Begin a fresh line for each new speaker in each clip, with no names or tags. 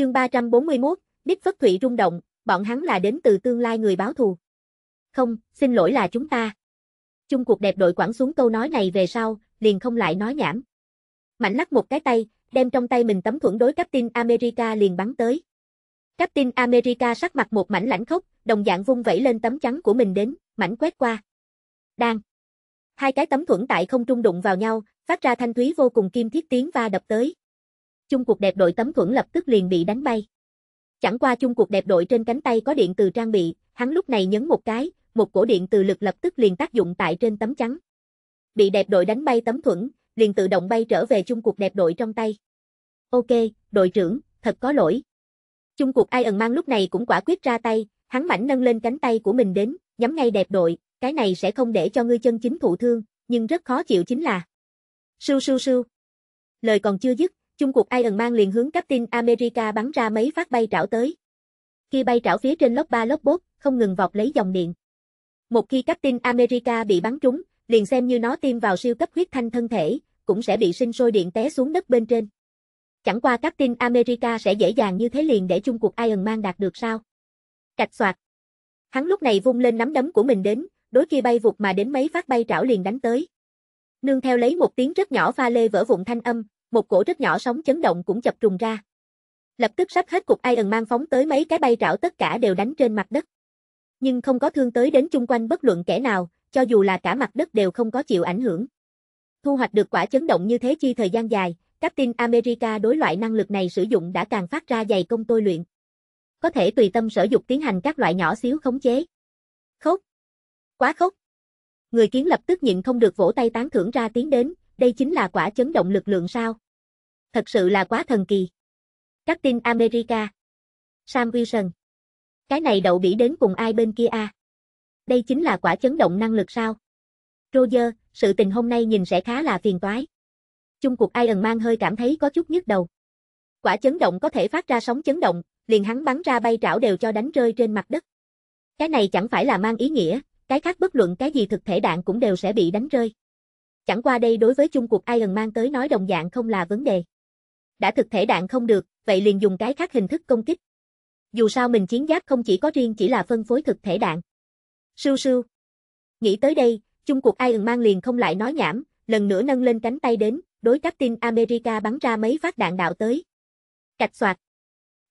Chương 341, Đích Phất Thụy rung động, bọn hắn là đến từ tương lai người báo thù. Không, xin lỗi là chúng ta. Chung cuộc đẹp đội quẳng xuống câu nói này về sau, liền không lại nói nhảm. Mạnh lắc một cái tay, đem trong tay mình tấm thuẫn đối Captain America liền bắn tới. Captain America sắc mặt một mảnh lãnh khốc, đồng dạng vung vẩy lên tấm trắng của mình đến, mảnh quét qua. Đang. Hai cái tấm thuẫn tại không trung đụng vào nhau, phát ra thanh thúy vô cùng kim thiết tiếng va đập tới chung cuộc đẹp đội tấm thuẫn lập tức liền bị đánh bay. Chẳng qua chung cuộc đẹp đội trên cánh tay có điện từ trang bị, hắn lúc này nhấn một cái, một cổ điện từ lực lập tức liền tác dụng tại trên tấm trắng. Bị đẹp đội đánh bay tấm thuẫn, liền tự động bay trở về chung cuộc đẹp đội trong tay. Ok, đội trưởng, thật có lỗi. Chung cuộc ai ẩn mang lúc này cũng quả quyết ra tay, hắn mảnh nâng lên cánh tay của mình đến, nhắm ngay đẹp đội, cái này sẽ không để cho ngươi chân chính thụ thương, nhưng rất khó chịu chính là. Sưu sưu sưu. Lời còn chưa dứt, chung cuộc Iron Man liền hướng Captain America bắn ra mấy phát bay trảo tới. Khi bay trảo phía trên lốc ba lốc bốt, không ngừng vọt lấy dòng điện. Một khi Captain America bị bắn trúng, liền xem như nó tiêm vào siêu cấp huyết thanh thân thể, cũng sẽ bị sinh sôi điện té xuống đất bên trên. Chẳng qua Captain America sẽ dễ dàng như thế liền để chung cuộc Iron Man đạt được sao? Cạch soạt. Hắn lúc này vung lên nắm đấm của mình đến, đối kia bay vụt mà đến mấy phát bay trảo liền đánh tới. Nương theo lấy một tiếng rất nhỏ pha lê vỡ vụn thanh âm, một cổ rất nhỏ sóng chấn động cũng chập trùng ra. Lập tức sắp hết cục Iron Man phóng tới mấy cái bay rảo tất cả đều đánh trên mặt đất. Nhưng không có thương tới đến chung quanh bất luận kẻ nào, cho dù là cả mặt đất đều không có chịu ảnh hưởng. Thu hoạch được quả chấn động như thế chi thời gian dài, Captain America đối loại năng lực này sử dụng đã càng phát ra dày công tôi luyện. Có thể tùy tâm sở dục tiến hành các loại nhỏ xíu khống chế. Khốc! Quá khốc! Người kiến lập tức nhịn không được vỗ tay tán thưởng ra tiếng đến, đây chính là quả chấn động lực lượng sao? Thật sự là quá thần kỳ. Captain America. Sam Wilson. Cái này đậu bỉ đến cùng ai bên kia a? À? Đây chính là quả chấn động năng lực sao? Roger, sự tình hôm nay nhìn sẽ khá là phiền toái. Chung cuộc Iron Man hơi cảm thấy có chút nhức đầu. Quả chấn động có thể phát ra sóng chấn động, liền hắn bắn ra bay trảo đều cho đánh rơi trên mặt đất. Cái này chẳng phải là mang ý nghĩa, cái khác bất luận cái gì thực thể đạn cũng đều sẽ bị đánh rơi. Chẳng qua đây đối với chung cuộc Iron Man tới nói đồng dạng không là vấn đề. Đã thực thể đạn không được, vậy liền dùng cái khác hình thức công kích. Dù sao mình chiến giáp không chỉ có riêng chỉ là phân phối thực thể đạn. Sưu sưu. Nghĩ tới đây, chung cuộc Iron Man liền không lại nói nhảm, lần nữa nâng lên cánh tay đến, đối Captain America bắn ra mấy phát đạn đạo tới. Cạch soạt.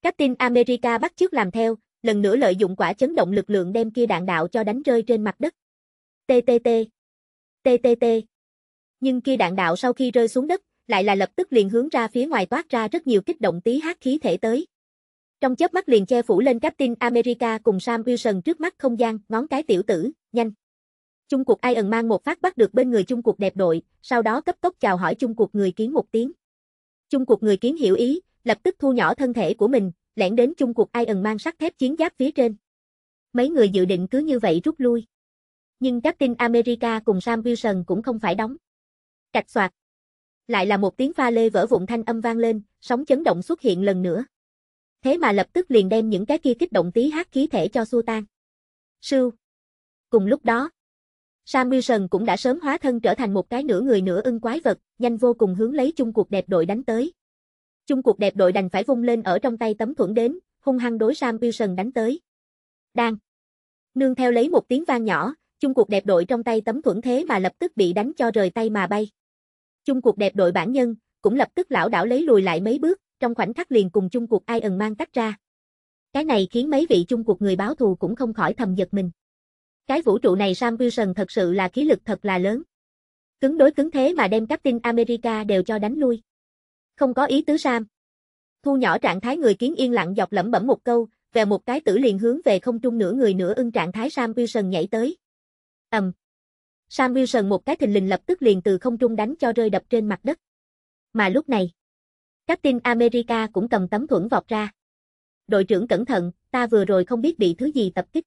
Captain America bắt chước làm theo, lần nữa lợi dụng quả chấn động lực lượng đem kia đạn đạo cho đánh rơi trên mặt đất. TTT. TTT. Nhưng kia đạn đạo sau khi rơi xuống đất, lại là lập tức liền hướng ra phía ngoài toát ra rất nhiều kích động tí hát khí thể tới. Trong chớp mắt liền che phủ lên Captain America cùng Sam Wilson trước mắt không gian, ngón cái tiểu tử, nhanh. Trung cuộc Iron Man một phát bắt được bên người Trung cuộc đẹp đội, sau đó cấp tốc chào hỏi Trung cuộc người kiến một tiếng. Trung cuộc người kiến hiểu ý, lập tức thu nhỏ thân thể của mình, lẻn đến Trung cuộc Iron Man sắt thép chiến giáp phía trên. Mấy người dự định cứ như vậy rút lui. Nhưng Captain America cùng Sam Wilson cũng không phải đóng. Cạch soạt. Lại là một tiếng pha lê vỡ vụn thanh âm vang lên, sóng chấn động xuất hiện lần nữa. Thế mà lập tức liền đem những cái kia kích động tí hát khí thể cho xua tan. Sưu. Cùng lúc đó, Samuelson cũng đã sớm hóa thân trở thành một cái nửa người nửa ưng quái vật, nhanh vô cùng hướng lấy chung cuộc đẹp đội đánh tới. Chung cuộc đẹp đội đành phải vung lên ở trong tay tấm thuẫn đến, hung hăng đối Samuelson đánh tới. Đang. Nương theo lấy một tiếng vang nhỏ, chung cuộc đẹp đội trong tay tấm thuẫn thế mà lập tức bị đánh cho rời tay mà bay. Chung cuộc đẹp đội bản nhân, cũng lập tức lão đảo lấy lùi lại mấy bước, trong khoảnh khắc liền cùng chung cuộc ai ẩn mang tách ra. Cái này khiến mấy vị chung cuộc người báo thù cũng không khỏi thầm giật mình. Cái vũ trụ này Sam Wilson thật sự là khí lực thật là lớn. Cứng đối cứng thế mà đem Captain America đều cho đánh lui. Không có ý tứ Sam. Thu nhỏ trạng thái người kiến yên lặng dọc lẩm bẩm một câu, về một cái tử liền hướng về không trung nửa người nửa ưng trạng thái Sam Wilson nhảy tới. ầm, Sam Wilson một cái thình lình lập tức liền từ không trung đánh cho rơi đập trên mặt đất. Mà lúc này, Captain America cũng cầm tấm thuẫn vọt ra. Đội trưởng cẩn thận, ta vừa rồi không biết bị thứ gì tập kích.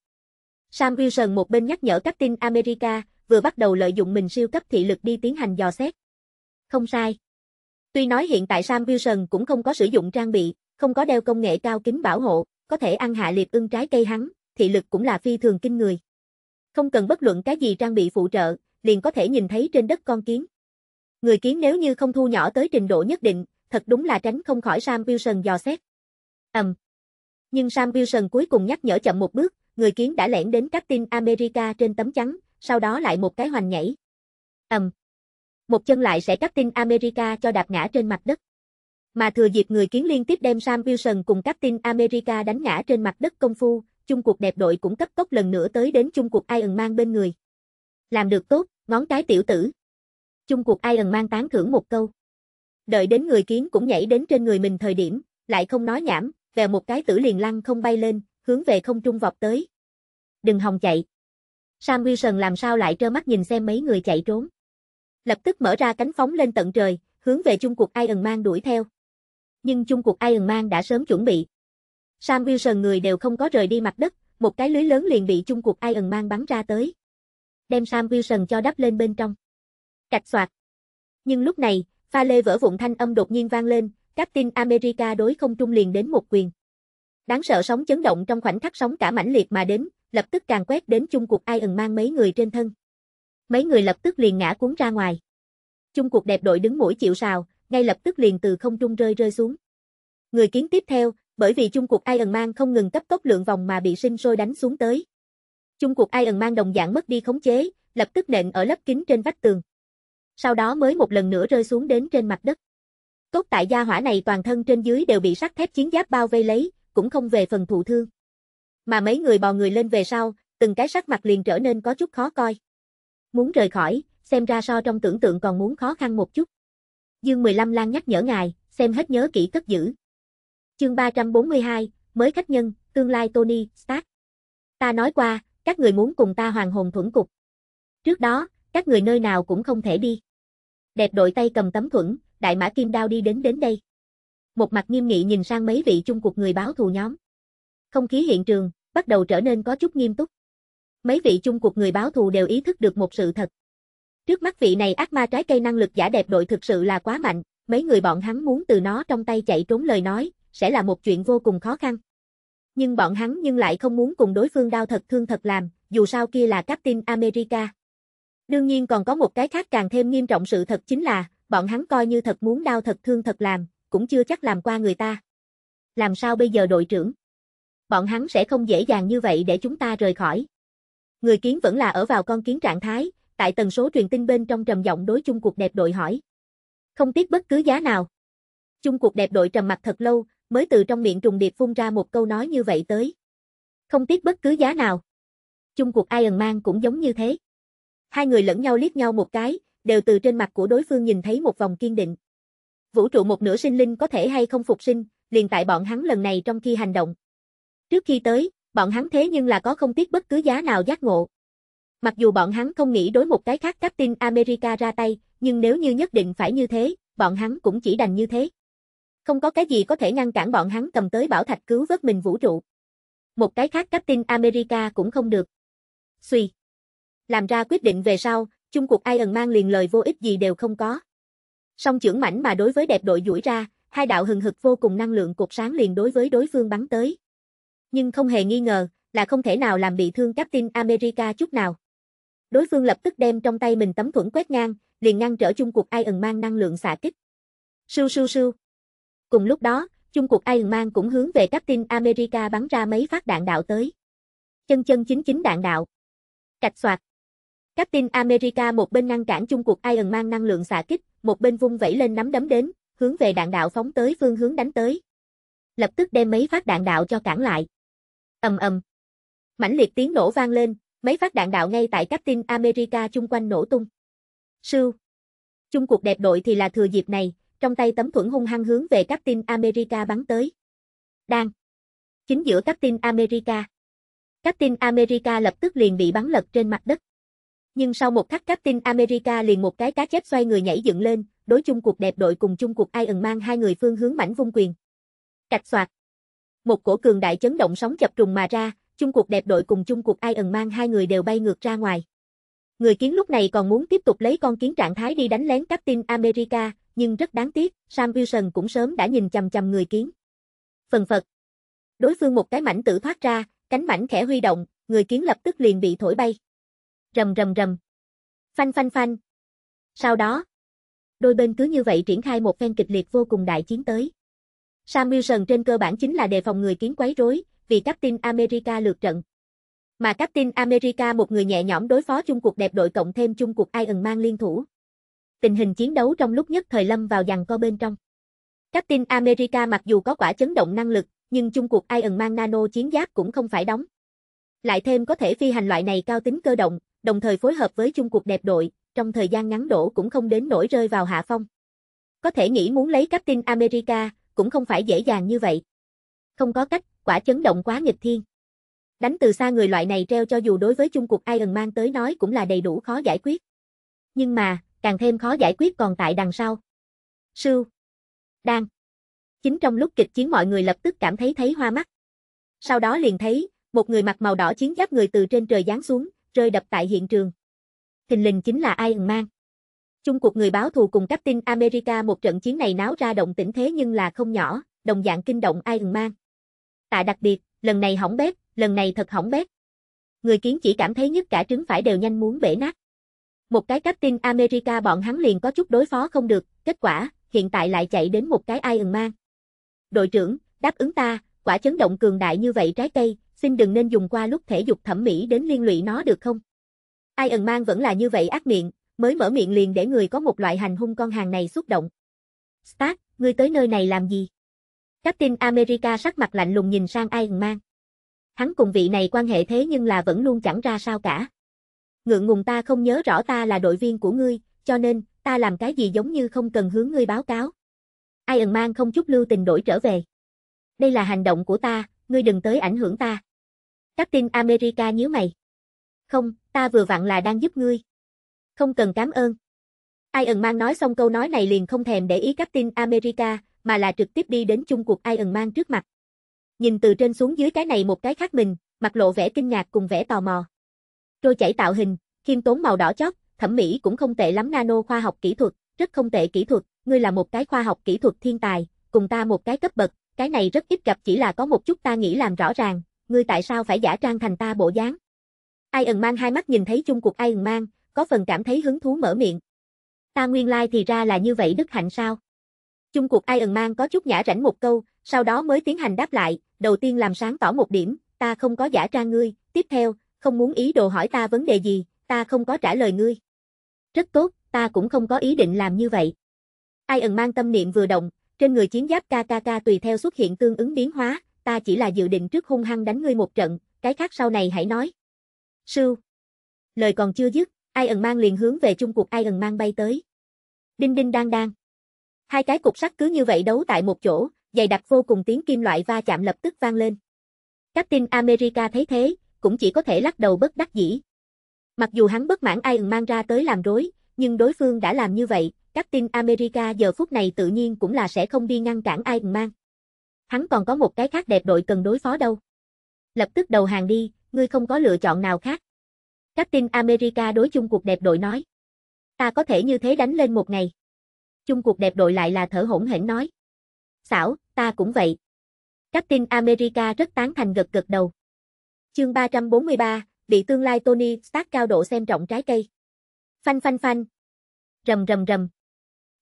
Sam Wilson một bên nhắc nhở Captain America, vừa bắt đầu lợi dụng mình siêu cấp thị lực đi tiến hành dò xét. Không sai. Tuy nói hiện tại Sam Wilson cũng không có sử dụng trang bị, không có đeo công nghệ cao kính bảo hộ, có thể ăn hạ liệp ưng trái cây hắn, thị lực cũng là phi thường kinh người. Không cần bất luận cái gì trang bị phụ trợ, liền có thể nhìn thấy trên đất con kiến. Người kiến nếu như không thu nhỏ tới trình độ nhất định, thật đúng là tránh không khỏi Sam Wilson dò xét. Ầm. Um. Nhưng Sam Wilson cuối cùng nhắc nhở chậm một bước, người kiến đã lẻn đến Captain America trên tấm trắng sau đó lại một cái hoành nhảy. Ầm. Um. Một chân lại sẽ Captain America cho đạp ngã trên mặt đất. Mà thừa dịp người kiến liên tiếp đem Sam Wilson cùng Captain America đánh ngã trên mặt đất công phu, chung cuộc đẹp đội cũng cấp tốc lần nữa tới đến chung cuộc ai ẩn mang bên người. Làm được tốt, ngón cái tiểu tử. Chung cuộc ai ẩn mang tán thưởng một câu. Đợi đến người kiến cũng nhảy đến trên người mình thời điểm, lại không nói nhảm, về một cái tử liền lăn không bay lên, hướng về không trung vọt tới. Đừng hòng chạy. Sam Wilson làm sao lại trơ mắt nhìn xem mấy người chạy trốn. Lập tức mở ra cánh phóng lên tận trời, hướng về chung cuộc ai ẩn mang đuổi theo. Nhưng chung cuộc ai ẩn mang đã sớm chuẩn bị, Sam Wilson người đều không có rời đi mặt đất, một cái lưới lớn liền bị chung cuộc Iron Man bắn ra tới. Đem Sam Wilson cho đắp lên bên trong. Cạch soạt. Nhưng lúc này, pha lê vỡ vụn thanh âm đột nhiên vang lên, Captain America đối không trung liền đến một quyền. Đáng sợ sóng chấn động trong khoảnh khắc sóng cả mãnh liệt mà đến, lập tức càng quét đến chung cuộc Iron Man mấy người trên thân. Mấy người lập tức liền ngã cuốn ra ngoài. Chung cuộc đẹp đội đứng mũi chịu sào, ngay lập tức liền từ không trung rơi rơi xuống. Người kiến tiếp theo, bởi vì chung cuộc Iron Man không ngừng cấp tốc lượng vòng mà bị sinh sôi đánh xuống tới. Chung cuộc Iron Man đồng dạng mất đi khống chế, lập tức nện ở lớp kính trên vách tường. Sau đó mới một lần nữa rơi xuống đến trên mặt đất. Cốt tại gia hỏa này toàn thân trên dưới đều bị sắt thép chiến giáp bao vây lấy, cũng không về phần thụ thương. Mà mấy người bò người lên về sau, từng cái sắc mặt liền trở nên có chút khó coi. Muốn rời khỏi, xem ra so trong tưởng tượng còn muốn khó khăn một chút. Dương 15 Lan nhắc nhở ngài, xem hết nhớ kỹ cất giữ. Chương 342, mới khách nhân, tương lai Tony Stark. Ta nói qua, các người muốn cùng ta hoàng hồn thuẫn cục. Trước đó, các người nơi nào cũng không thể đi. Đẹp đội tay cầm tấm thuẫn, đại mã kim đao đi đến đến đây. Một mặt nghiêm nghị nhìn sang mấy vị chung cuộc người báo thù nhóm. Không khí hiện trường, bắt đầu trở nên có chút nghiêm túc. Mấy vị chung cuộc người báo thù đều ý thức được một sự thật. Trước mắt vị này ác ma trái cây năng lực giả đẹp đội thực sự là quá mạnh, mấy người bọn hắn muốn từ nó trong tay chạy trốn lời nói, sẽ là một chuyện vô cùng khó khăn. Nhưng bọn hắn nhưng lại không muốn cùng đối phương đau thật thương thật làm, dù sao kia là Captain America. Đương nhiên còn có một cái khác càng thêm nghiêm trọng sự thật chính là, bọn hắn coi như thật muốn đau thật thương thật làm, cũng chưa chắc làm qua người ta. Làm sao bây giờ đội trưởng? Bọn hắn sẽ không dễ dàng như vậy để chúng ta rời khỏi. Người kiến vẫn là ở vào con kiến trạng thái, tại tần số truyền tin bên trong trầm giọng đối chung cuộc đẹp đội hỏi. Không tiếc bất cứ giá nào. Chung cuộc đẹp đội trầm mặt thật lâu, mới từ trong miệng trùng điệp phun ra một câu nói như vậy tới. Không tiếc bất cứ giá nào. Chung cuộc Iron Man cũng giống như thế. Hai người lẫn nhau liếc nhau một cái, đều từ trên mặt của đối phương nhìn thấy một vòng kiên định. Vũ trụ một nửa sinh linh có thể hay không phục sinh, liền tại bọn hắn lần này trong khi hành động. Trước khi tới, bọn hắn thế nhưng là có không tiếc bất cứ giá nào giác ngộ. Mặc dù bọn hắn không nghĩ đối một cái khác Captain America ra tay, nhưng nếu như nhất định phải như thế, bọn hắn cũng chỉ đành như thế. Không có cái gì có thể ngăn cản bọn hắn cầm tới bảo thạch cứu vớt mình vũ trụ. Một cái khác Captain America cũng không được. Suy. Làm ra quyết định về sau, chung cuộc Iron Man liền lời vô ích gì đều không có. Song trưởng mảnh mà đối với đẹp đội duỗi ra, hai đạo hừng hực vô cùng năng lượng cột sáng liền đối với đối phương bắn tới. Nhưng không hề nghi ngờ, là không thể nào làm bị thương Captain America chút nào. Đối phương lập tức đem trong tay mình tấm thuẫn quét ngang, liền ngăn trở chung cuộc Iron Man năng lượng xạ kích. Sưu sưu sưu. Cùng lúc đó, chung cuộc Iron Man cũng hướng về Captain America bắn ra mấy phát đạn đạo tới. Chân chân chính chính đạn đạo. Cạch soạt. Captain America một bên ngăn cản chung cuộc Iron Man năng lượng xạ kích, một bên vung vẩy lên nắm đấm đến, hướng về đạn đạo phóng tới phương hướng đánh tới. Lập tức đem mấy phát đạn đạo cho cản lại. Ầm ầm. Mãnh liệt tiếng nổ vang lên, mấy phát đạn đạo ngay tại Captain America chung quanh nổ tung. Sưu. Chung cuộc đẹp đội thì là thừa dịp này, trong tay tấm thuẫn hung hăng hướng về Captain America bắn tới. Đang. Chính giữa Captain America. Captain America lập tức liền bị bắn lật trên mặt đất. Nhưng sau một khắc Captain America liền một cái cá chép xoay người nhảy dựng lên, đối chung cuộc đẹp đội cùng chung cuộc Iron Man hai người phương hướng mảnh vung quyền. Cạch soạt. Một cổ cường đại chấn động sóng chập trùng mà ra, chung cuộc đẹp đội cùng chung cuộc Iron Man hai người đều bay ngược ra ngoài. Người kiến lúc này còn muốn tiếp tục lấy con kiến trạng thái đi đánh lén Captain America, nhưng rất đáng tiếc, Sam Wilson cũng sớm đã nhìn chằm chằm người kiến. Phần phật. Đối phương một cái mảnh tử thoát ra, cánh mảnh khẽ huy động, người kiến lập tức liền bị thổi bay. Rầm rầm rầm. Phanh phanh phanh. Sau đó, đôi bên cứ như vậy triển khai một phen kịch liệt vô cùng đại chiến tới. Sam Wilson trên cơ bản chính là đề phòng người kiến quấy rối, vì Captain America lượt trận, mà Captain America một người nhẹ nhõm đối phó chung cuộc đẹp đội cộng thêm chung cuộc Iron Man liên thủ. Tình hình chiến đấu trong lúc nhất thời lâm vào giằng co bên trong. Captain America mặc dù có quả chấn động năng lực, nhưng chung cuộc Iron Man Nano chiến giáp cũng không phải đóng. Lại thêm có thể phi hành loại này cao tính cơ động, đồng thời phối hợp với chung cuộc đẹp đội, trong thời gian ngắn đổ cũng không đến nổi rơi vào hạ phong. Có thể nghĩ muốn lấy Captain America, cũng không phải dễ dàng như vậy. Không có cách, quả chấn động quá nghịch thiên. Đánh từ xa người loại này treo cho dù đối với chung cuộc Iron Man tới nói cũng là đầy đủ khó giải quyết. Nhưng mà, càng thêm khó giải quyết còn tại đằng sau. Sưu. Đang. Chính trong lúc kịch chiến mọi người lập tức cảm thấy thấy hoa mắt. Sau đó liền thấy, một người mặc màu đỏ chiến giáp người từ trên trời giáng xuống, rơi đập tại hiện trường. Thình lình chính là Iron Man. Chung cuộc người báo thù cùng Captain America một trận chiến này náo ra động tĩnh thế nhưng là không nhỏ, đồng dạng kinh động Iron Man. tại đặc biệt, lần này hỏng bét, lần này thật hỏng bét. Người kiến chỉ cảm thấy nhất cả trứng phải đều nhanh muốn bể nát. Một cái Captain America bọn hắn liền có chút đối phó không được, kết quả, hiện tại lại chạy đến một cái ai Iron mang. Đội trưởng, đáp ứng ta, quả chấn động cường đại như vậy trái cây, xin đừng nên dùng qua lúc thể dục thẩm mỹ đến liên lụy nó được không? ai Iron mang vẫn là như vậy ác miệng, mới mở miệng liền để người có một loại hành hung con hàng này xúc động. Stark, ngươi tới nơi này làm gì? Captain America sắc mặt lạnh lùng nhìn sang Iron Man. Hắn cùng vị này quan hệ thế nhưng là vẫn luôn chẳng ra sao cả. Ngượng ngùng ta không nhớ rõ ta là đội viên của ngươi, cho nên, ta làm cái gì giống như không cần hướng ngươi báo cáo. Iron Man không chút lưu tình đổi trở về. Đây là hành động của ta, ngươi đừng tới ảnh hưởng ta. Captain America nhíu mày. Không, ta vừa vặn là đang giúp ngươi. Không cần cảm ơn. Iron Man nói xong câu nói này liền không thèm để ý Captain America, mà là trực tiếp đi đến chung cuộc Iron Man trước mặt. Nhìn từ trên xuống dưới cái này một cái khác mình, mặt lộ vẻ kinh ngạc cùng vẻ tò mò. Trôi chảy tạo hình, khiêm tốn màu đỏ chót, thẩm mỹ cũng không tệ lắm nano khoa học kỹ thuật, rất không tệ kỹ thuật, ngươi là một cái khoa học kỹ thuật thiên tài, cùng ta một cái cấp bậc, cái này rất ít gặp chỉ là có một chút ta nghĩ làm rõ ràng, ngươi tại sao phải giả trang thành ta bộ dáng. Iron Man hai mắt nhìn thấy chung cuộc Iron Man, có phần cảm thấy hứng thú mở miệng. Ta nguyên lai like thì ra là như vậy đức hạnh sao? Chung cuộc Iron Man có chút nhã rảnh một câu, sau đó mới tiến hành đáp lại, đầu tiên làm sáng tỏ một điểm, ta không có giả trang ngươi, tiếp theo, không muốn ý đồ hỏi ta vấn đề gì, ta không có trả lời ngươi. Rất tốt, ta cũng không có ý định làm như vậy. Iron Man tâm niệm vừa động, trên người chiến giáp KKK tùy theo xuất hiện tương ứng biến hóa, ta chỉ là dự định trước hung hăng đánh ngươi một trận, cái khác sau này hãy nói. Sư. Lời còn chưa dứt, Iron Man liền hướng về chung cuộc Iron Man bay tới. Đinh đinh đang đang. Hai cái cục sắt cứ như vậy đấu tại một chỗ, dày đặc vô cùng tiếng kim loại va chạm lập tức vang lên. Captain America thấy thế, cũng chỉ có thể lắc đầu bất đắc dĩ. Mặc dù hắn bất mãn Iron Man ra tới làm rối, nhưng đối phương đã làm như vậy, Captain America giờ phút này tự nhiên cũng là sẽ không đi ngăn cản Iron Man. Hắn còn có một cái khác đẹp đội cần đối phó đâu. Lập tức đầu hàng đi, ngươi không có lựa chọn nào khác. Captain America đối chung cuộc đẹp đội nói. Ta có thể như thế đánh lên một ngày chung cuộc đẹp đội lại là thở hổn hển nói. Xảo, ta cũng vậy. Captain America rất tán thành gật gật đầu. Chương 343, bị tương lai Tony Stark cao độ xem trọng trái cây. Phanh phanh phanh. Rầm rầm rầm.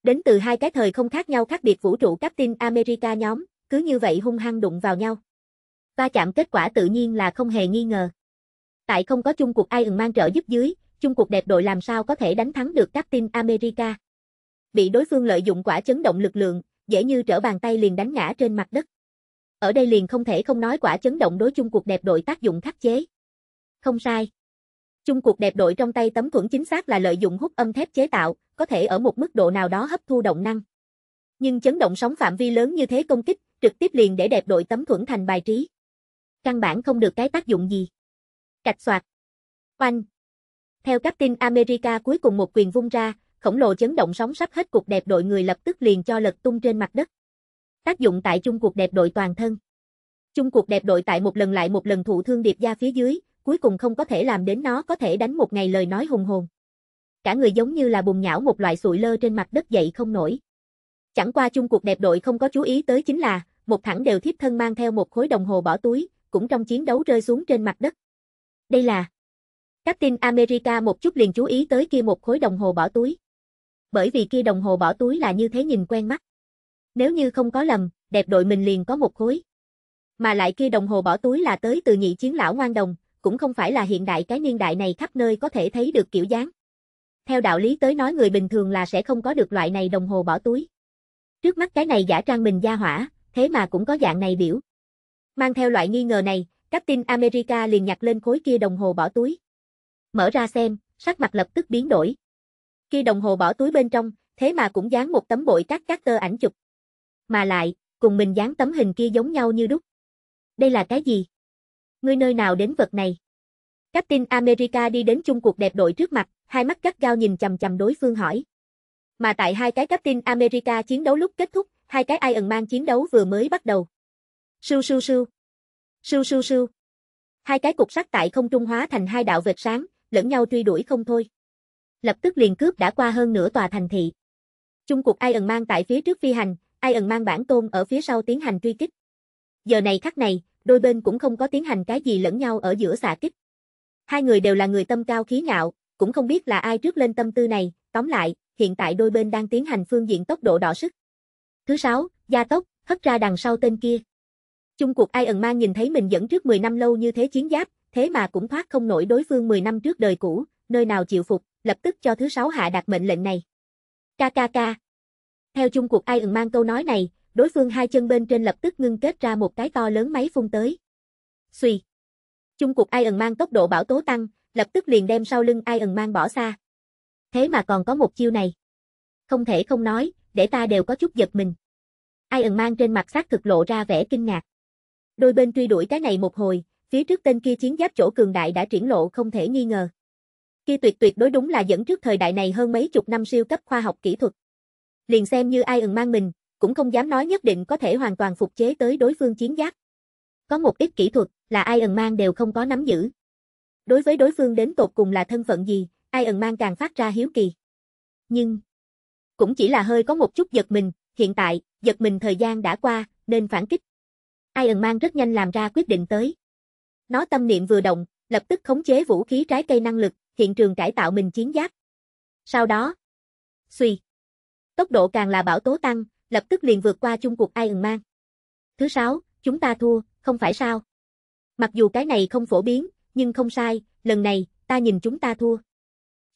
Đến từ hai cái thời không khác nhau khác biệt vũ trụ Captain America nhóm, cứ như vậy hung hăng đụng vào nhau. Va chạm kết quả tự nhiên là không hề nghi ngờ. Tại không có chung cuộc ai ừng mang trợ giúp dưới, chung cuộc đẹp đội làm sao có thể đánh thắng được Captain America bị đối phương lợi dụng quả chấn động lực lượng, dễ như trở bàn tay liền đánh ngã trên mặt đất. Ở đây liền không thể không nói quả chấn động đối chung cuộc đẹp đội tác dụng khắc chế. Không sai. Chung cuộc đẹp đội trong tay tấm thuẫn chính xác là lợi dụng hút âm thép chế tạo, có thể ở một mức độ nào đó hấp thu động năng. Nhưng chấn động sóng phạm vi lớn như thế công kích, trực tiếp liền để đẹp đội tấm thuẫn thành bài trí. Căn bản không được cái tác dụng gì. Cạch soạt. Oanh. Theo Captain America cuối cùng một quyền vung ra, khổng lồ chấn động sóng sắp hết cuộc đẹp đội người lập tức liền cho lật tung trên mặt đất. Tác dụng tại chung cuộc đẹp đội toàn thân. Chung cuộc đẹp đội tại một lần lại một lần thụ thương điệp gia phía dưới, cuối cùng không có thể làm đến nó có thể đánh một ngày lời nói hùng hồn. Cả người giống như là bùn nhão một loại sụi lơ trên mặt đất dậy không nổi. Chẳng qua chung cuộc đẹp đội không có chú ý tới chính là, một thẳng đều thiếp thân mang theo một khối đồng hồ bỏ túi, cũng trong chiến đấu rơi xuống trên mặt đất. Đây là Captain America một chút liền chú ý tới kia một khối đồng hồ bỏ túi bởi vì kia đồng hồ bỏ túi là như thế nhìn quen mắt. Nếu như không có lầm, đẹp đội mình liền có một khối. Mà lại kia đồng hồ bỏ túi là tới từ nhị chiến lão ngoan đồng, cũng không phải là hiện đại cái niên đại này khắp nơi có thể thấy được kiểu dáng. Theo đạo lý tới nói người bình thường là sẽ không có được loại này đồng hồ bỏ túi. Trước mắt cái này giả trang mình gia hỏa, thế mà cũng có dạng này biểu. Mang theo loại nghi ngờ này, Captain America liền nhặt lên khối kia đồng hồ bỏ túi. Mở ra xem, sắc mặt lập tức biến đổi, khi đồng hồ bỏ túi bên trong, thế mà cũng dán một tấm bội các các tơ ảnh chụp. Mà lại, cùng mình dán tấm hình kia giống nhau như đúc. Đây là cái gì? Ngươi nơi nào đến vật này? Captain America đi đến chung cuộc đẹp đội trước mặt, hai mắt gắt gao nhìn chầm chầm đối phương hỏi. Mà tại hai cái Captain America chiến đấu lúc kết thúc, hai cái Iron Man chiến đấu vừa mới bắt đầu. Sưu sưu sưu. Sưu sưu sưu. Hai cái cục sắt tại không trung hóa thành hai đạo vệt sáng, lẫn nhau truy đuổi không thôi lập tức liền cướp đã qua hơn nửa tòa thành thị. Trung cuộc Iron Man tại phía trước phi hành, Iron Man bản tôn ở phía sau tiến hành truy kích. Giờ này khắc này, đôi bên cũng không có tiến hành cái gì lẫn nhau ở giữa xạ kích. Hai người đều là người tâm cao khí ngạo, cũng không biết là ai trước lên tâm tư này, tóm lại, hiện tại đôi bên đang tiến hành phương diện tốc độ đỏ sức. Thứ sáu, gia tốc, hất ra đằng sau tên kia. Chung cuộc Iron Man nhìn thấy mình dẫn trước 10 năm lâu như thế chiến giáp, thế mà cũng thoát không nổi đối phương 10 năm trước đời cũ, nơi nào chịu phục, lập tức cho thứ sáu hạ đạt mệnh lệnh này. KKK. Theo chung cuộc ai ừng mang câu nói này, đối phương hai chân bên trên lập tức ngưng kết ra một cái to lớn máy phun tới. Xùy. Chung cuộc ai ừng mang tốc độ bảo tố tăng, lập tức liền đem sau lưng ai ừng mang bỏ xa. Thế mà còn có một chiêu này. Không thể không nói, để ta đều có chút giật mình. Ai ẩn mang trên mặt sát thực lộ ra vẻ kinh ngạc. Đôi bên truy đuổi cái này một hồi, phía trước tên kia chiến giáp chỗ cường đại đã triển lộ không thể nghi ngờ kia tuyệt tuyệt đối đúng là dẫn trước thời đại này hơn mấy chục năm siêu cấp khoa học kỹ thuật. Liền xem như ai ừng mang mình, cũng không dám nói nhất định có thể hoàn toàn phục chế tới đối phương chiến giác Có một ít kỹ thuật là ai ẩn mang đều không có nắm giữ. Đối với đối phương đến tột cùng là thân phận gì, ai ẩn mang càng phát ra hiếu kỳ. Nhưng, cũng chỉ là hơi có một chút giật mình, hiện tại, giật mình thời gian đã qua, nên phản kích. Ai ẩn mang rất nhanh làm ra quyết định tới. Nó tâm niệm vừa động, lập tức khống chế vũ khí trái cây năng lực, hiện trường cải tạo mình chiến giáp. Sau đó, suy, tốc độ càng là bảo tố tăng, lập tức liền vượt qua chung cuộc Iron Man. Thứ sáu, chúng ta thua, không phải sao? Mặc dù cái này không phổ biến, nhưng không sai, lần này, ta nhìn chúng ta thua.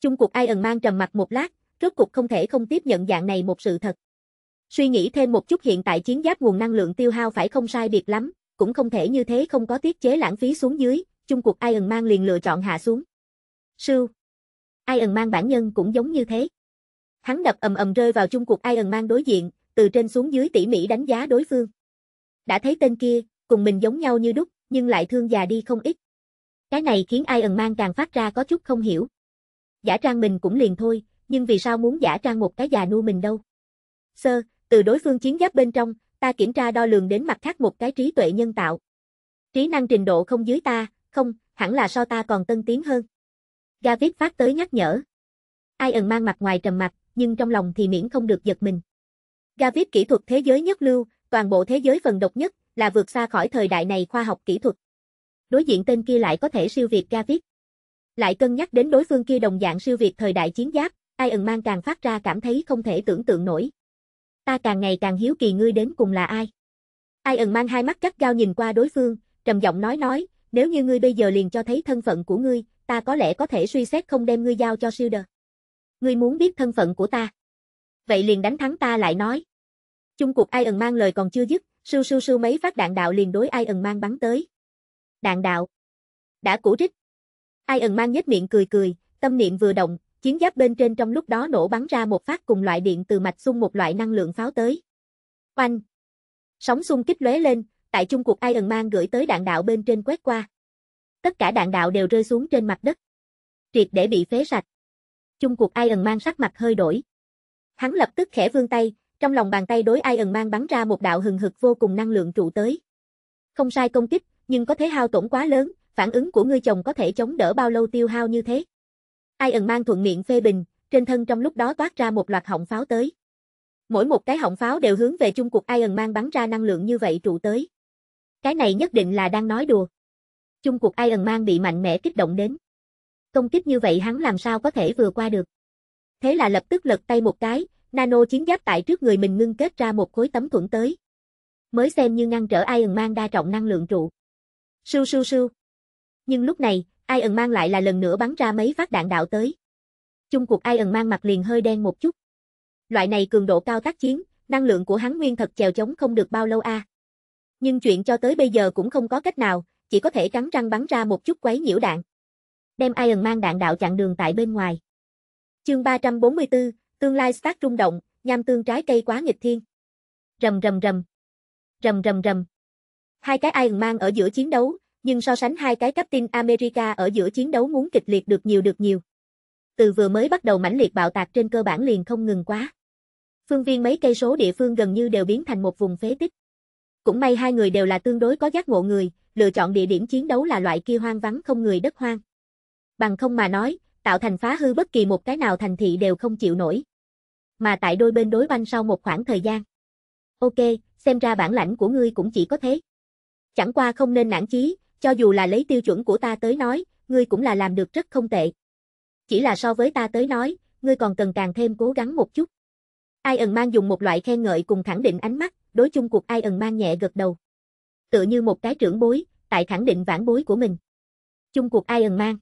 Chung cuộc Iron Man trầm mặt một lát, rốt cuộc không thể không tiếp nhận dạng này một sự thật. Suy nghĩ thêm một chút hiện tại chiến giáp nguồn năng lượng tiêu hao phải không sai biệt lắm, cũng không thể như thế không có tiết chế lãng phí xuống dưới, chung cuộc Iron Man liền lựa chọn hạ xuống. Sưu. Iron Man bản nhân cũng giống như thế. Hắn đập ầm ầm rơi vào chung cuộc Iron Man đối diện, từ trên xuống dưới tỉ mỉ đánh giá đối phương. Đã thấy tên kia, cùng mình giống nhau như đúc, nhưng lại thương già đi không ít. Cái này khiến Iron Man càng phát ra có chút không hiểu. Giả trang mình cũng liền thôi, nhưng vì sao muốn giả trang một cái già nu mình đâu? Sơ, từ đối phương chiến giáp bên trong, ta kiểm tra đo lường đến mặt khác một cái trí tuệ nhân tạo. Trí năng trình độ không dưới ta, không, hẳn là so ta còn tân tiến hơn. Gavit phát tới nhắc nhở. Ai Iron mang mặt ngoài trầm mặt, nhưng trong lòng thì miễn không được giật mình. Gavit kỹ thuật thế giới nhất lưu, toàn bộ thế giới phần độc nhất, là vượt xa khỏi thời đại này khoa học kỹ thuật. Đối diện tên kia lại có thể siêu việt Gavit. Lại cân nhắc đến đối phương kia đồng dạng siêu việt thời đại chiến giáp, Iron mang càng phát ra cảm thấy không thể tưởng tượng nổi. Ta càng ngày càng hiếu kỳ ngươi đến cùng là ai. Ai Iron mang hai mắt cắt gao nhìn qua đối phương, trầm giọng nói nói, nếu như ngươi bây giờ liền cho thấy thân phận của ngươi, ta có lẽ có thể suy xét không đem ngươi giao cho Đờ. Ngươi muốn biết thân phận của ta. Vậy liền đánh thắng ta lại nói. Chung cuộc Ai Iron mang lời còn chưa dứt, sưu sưu sưu mấy phát đạn đạo liền đối Ai Iron mang bắn tới. Đạn đạo. Đã củ Ai Iron mang nhếch miệng cười cười, tâm niệm vừa động, chiến giáp bên trên trong lúc đó nổ bắn ra một phát cùng loại điện từ mạch xung một loại năng lượng pháo tới. Oanh. Sóng xung kích lóe lên, tại chung cuộc Ai Iron mang gửi tới đạn đạo bên trên quét qua tất cả đạn đạo đều rơi xuống trên mặt đất. Triệt để bị phế sạch. Chung cuộc ai ẩn mang sắc mặt hơi đổi. Hắn lập tức khẽ vươn tay, trong lòng bàn tay đối ai ẩn mang bắn ra một đạo hừng hực vô cùng năng lượng trụ tới. Không sai công kích, nhưng có thế hao tổn quá lớn, phản ứng của ngươi chồng có thể chống đỡ bao lâu tiêu hao như thế. Ai ẩn mang thuận miệng phê bình, trên thân trong lúc đó toát ra một loạt họng pháo tới. Mỗi một cái họng pháo đều hướng về chung cuộc ai ẩn mang bắn ra năng lượng như vậy trụ tới. Cái này nhất định là đang nói đùa chung cuộc Iron Man bị mạnh mẽ kích động đến. Công kích như vậy hắn làm sao có thể vừa qua được. Thế là lập tức lật tay một cái, nano chiến giáp tại trước người mình ngưng kết ra một khối tấm thuẫn tới. Mới xem như ngăn trở Iron Man đa trọng năng lượng trụ. Sưu sưu sưu. Nhưng lúc này, Iron Man lại là lần nữa bắn ra mấy phát đạn đạo tới. Chung cuộc Iron Man mặt liền hơi đen một chút. Loại này cường độ cao tác chiến, năng lượng của hắn nguyên thật chèo chống không được bao lâu a. À. Nhưng chuyện cho tới bây giờ cũng không có cách nào, chỉ có thể cắn răng bắn ra một chút quấy nhiễu đạn. Đem Iron Man đạn đạo chặn đường tại bên ngoài. Chương 344, tương lai Stark rung động, nham tương trái cây quá nghịch thiên. Rầm rầm rầm. Rầm rầm rầm. Hai cái Iron Man ở giữa chiến đấu, nhưng so sánh hai cái Captain America ở giữa chiến đấu muốn kịch liệt được nhiều được nhiều. Từ vừa mới bắt đầu mãnh liệt bạo tạc trên cơ bản liền không ngừng quá. Phương viên mấy cây số địa phương gần như đều biến thành một vùng phế tích. Cũng may hai người đều là tương đối có giác ngộ người, lựa chọn địa điểm chiến đấu là loại kia hoang vắng không người đất hoang. Bằng không mà nói, tạo thành phá hư bất kỳ một cái nào thành thị đều không chịu nổi. Mà tại đôi bên đối banh sau một khoảng thời gian. Ok, xem ra bản lãnh của ngươi cũng chỉ có thế. Chẳng qua không nên nản chí, cho dù là lấy tiêu chuẩn của ta tới nói, ngươi cũng là làm được rất không tệ. Chỉ là so với ta tới nói, ngươi còn cần càng thêm cố gắng một chút. Ai ẩn mang dùng một loại khen ngợi cùng khẳng định ánh mắt, đối chung cuộc ai ẩn mang nhẹ gật đầu tựa như một cái trưởng bối, tại khẳng định vãn bối của mình. Chung cuộc ai ẩn mang,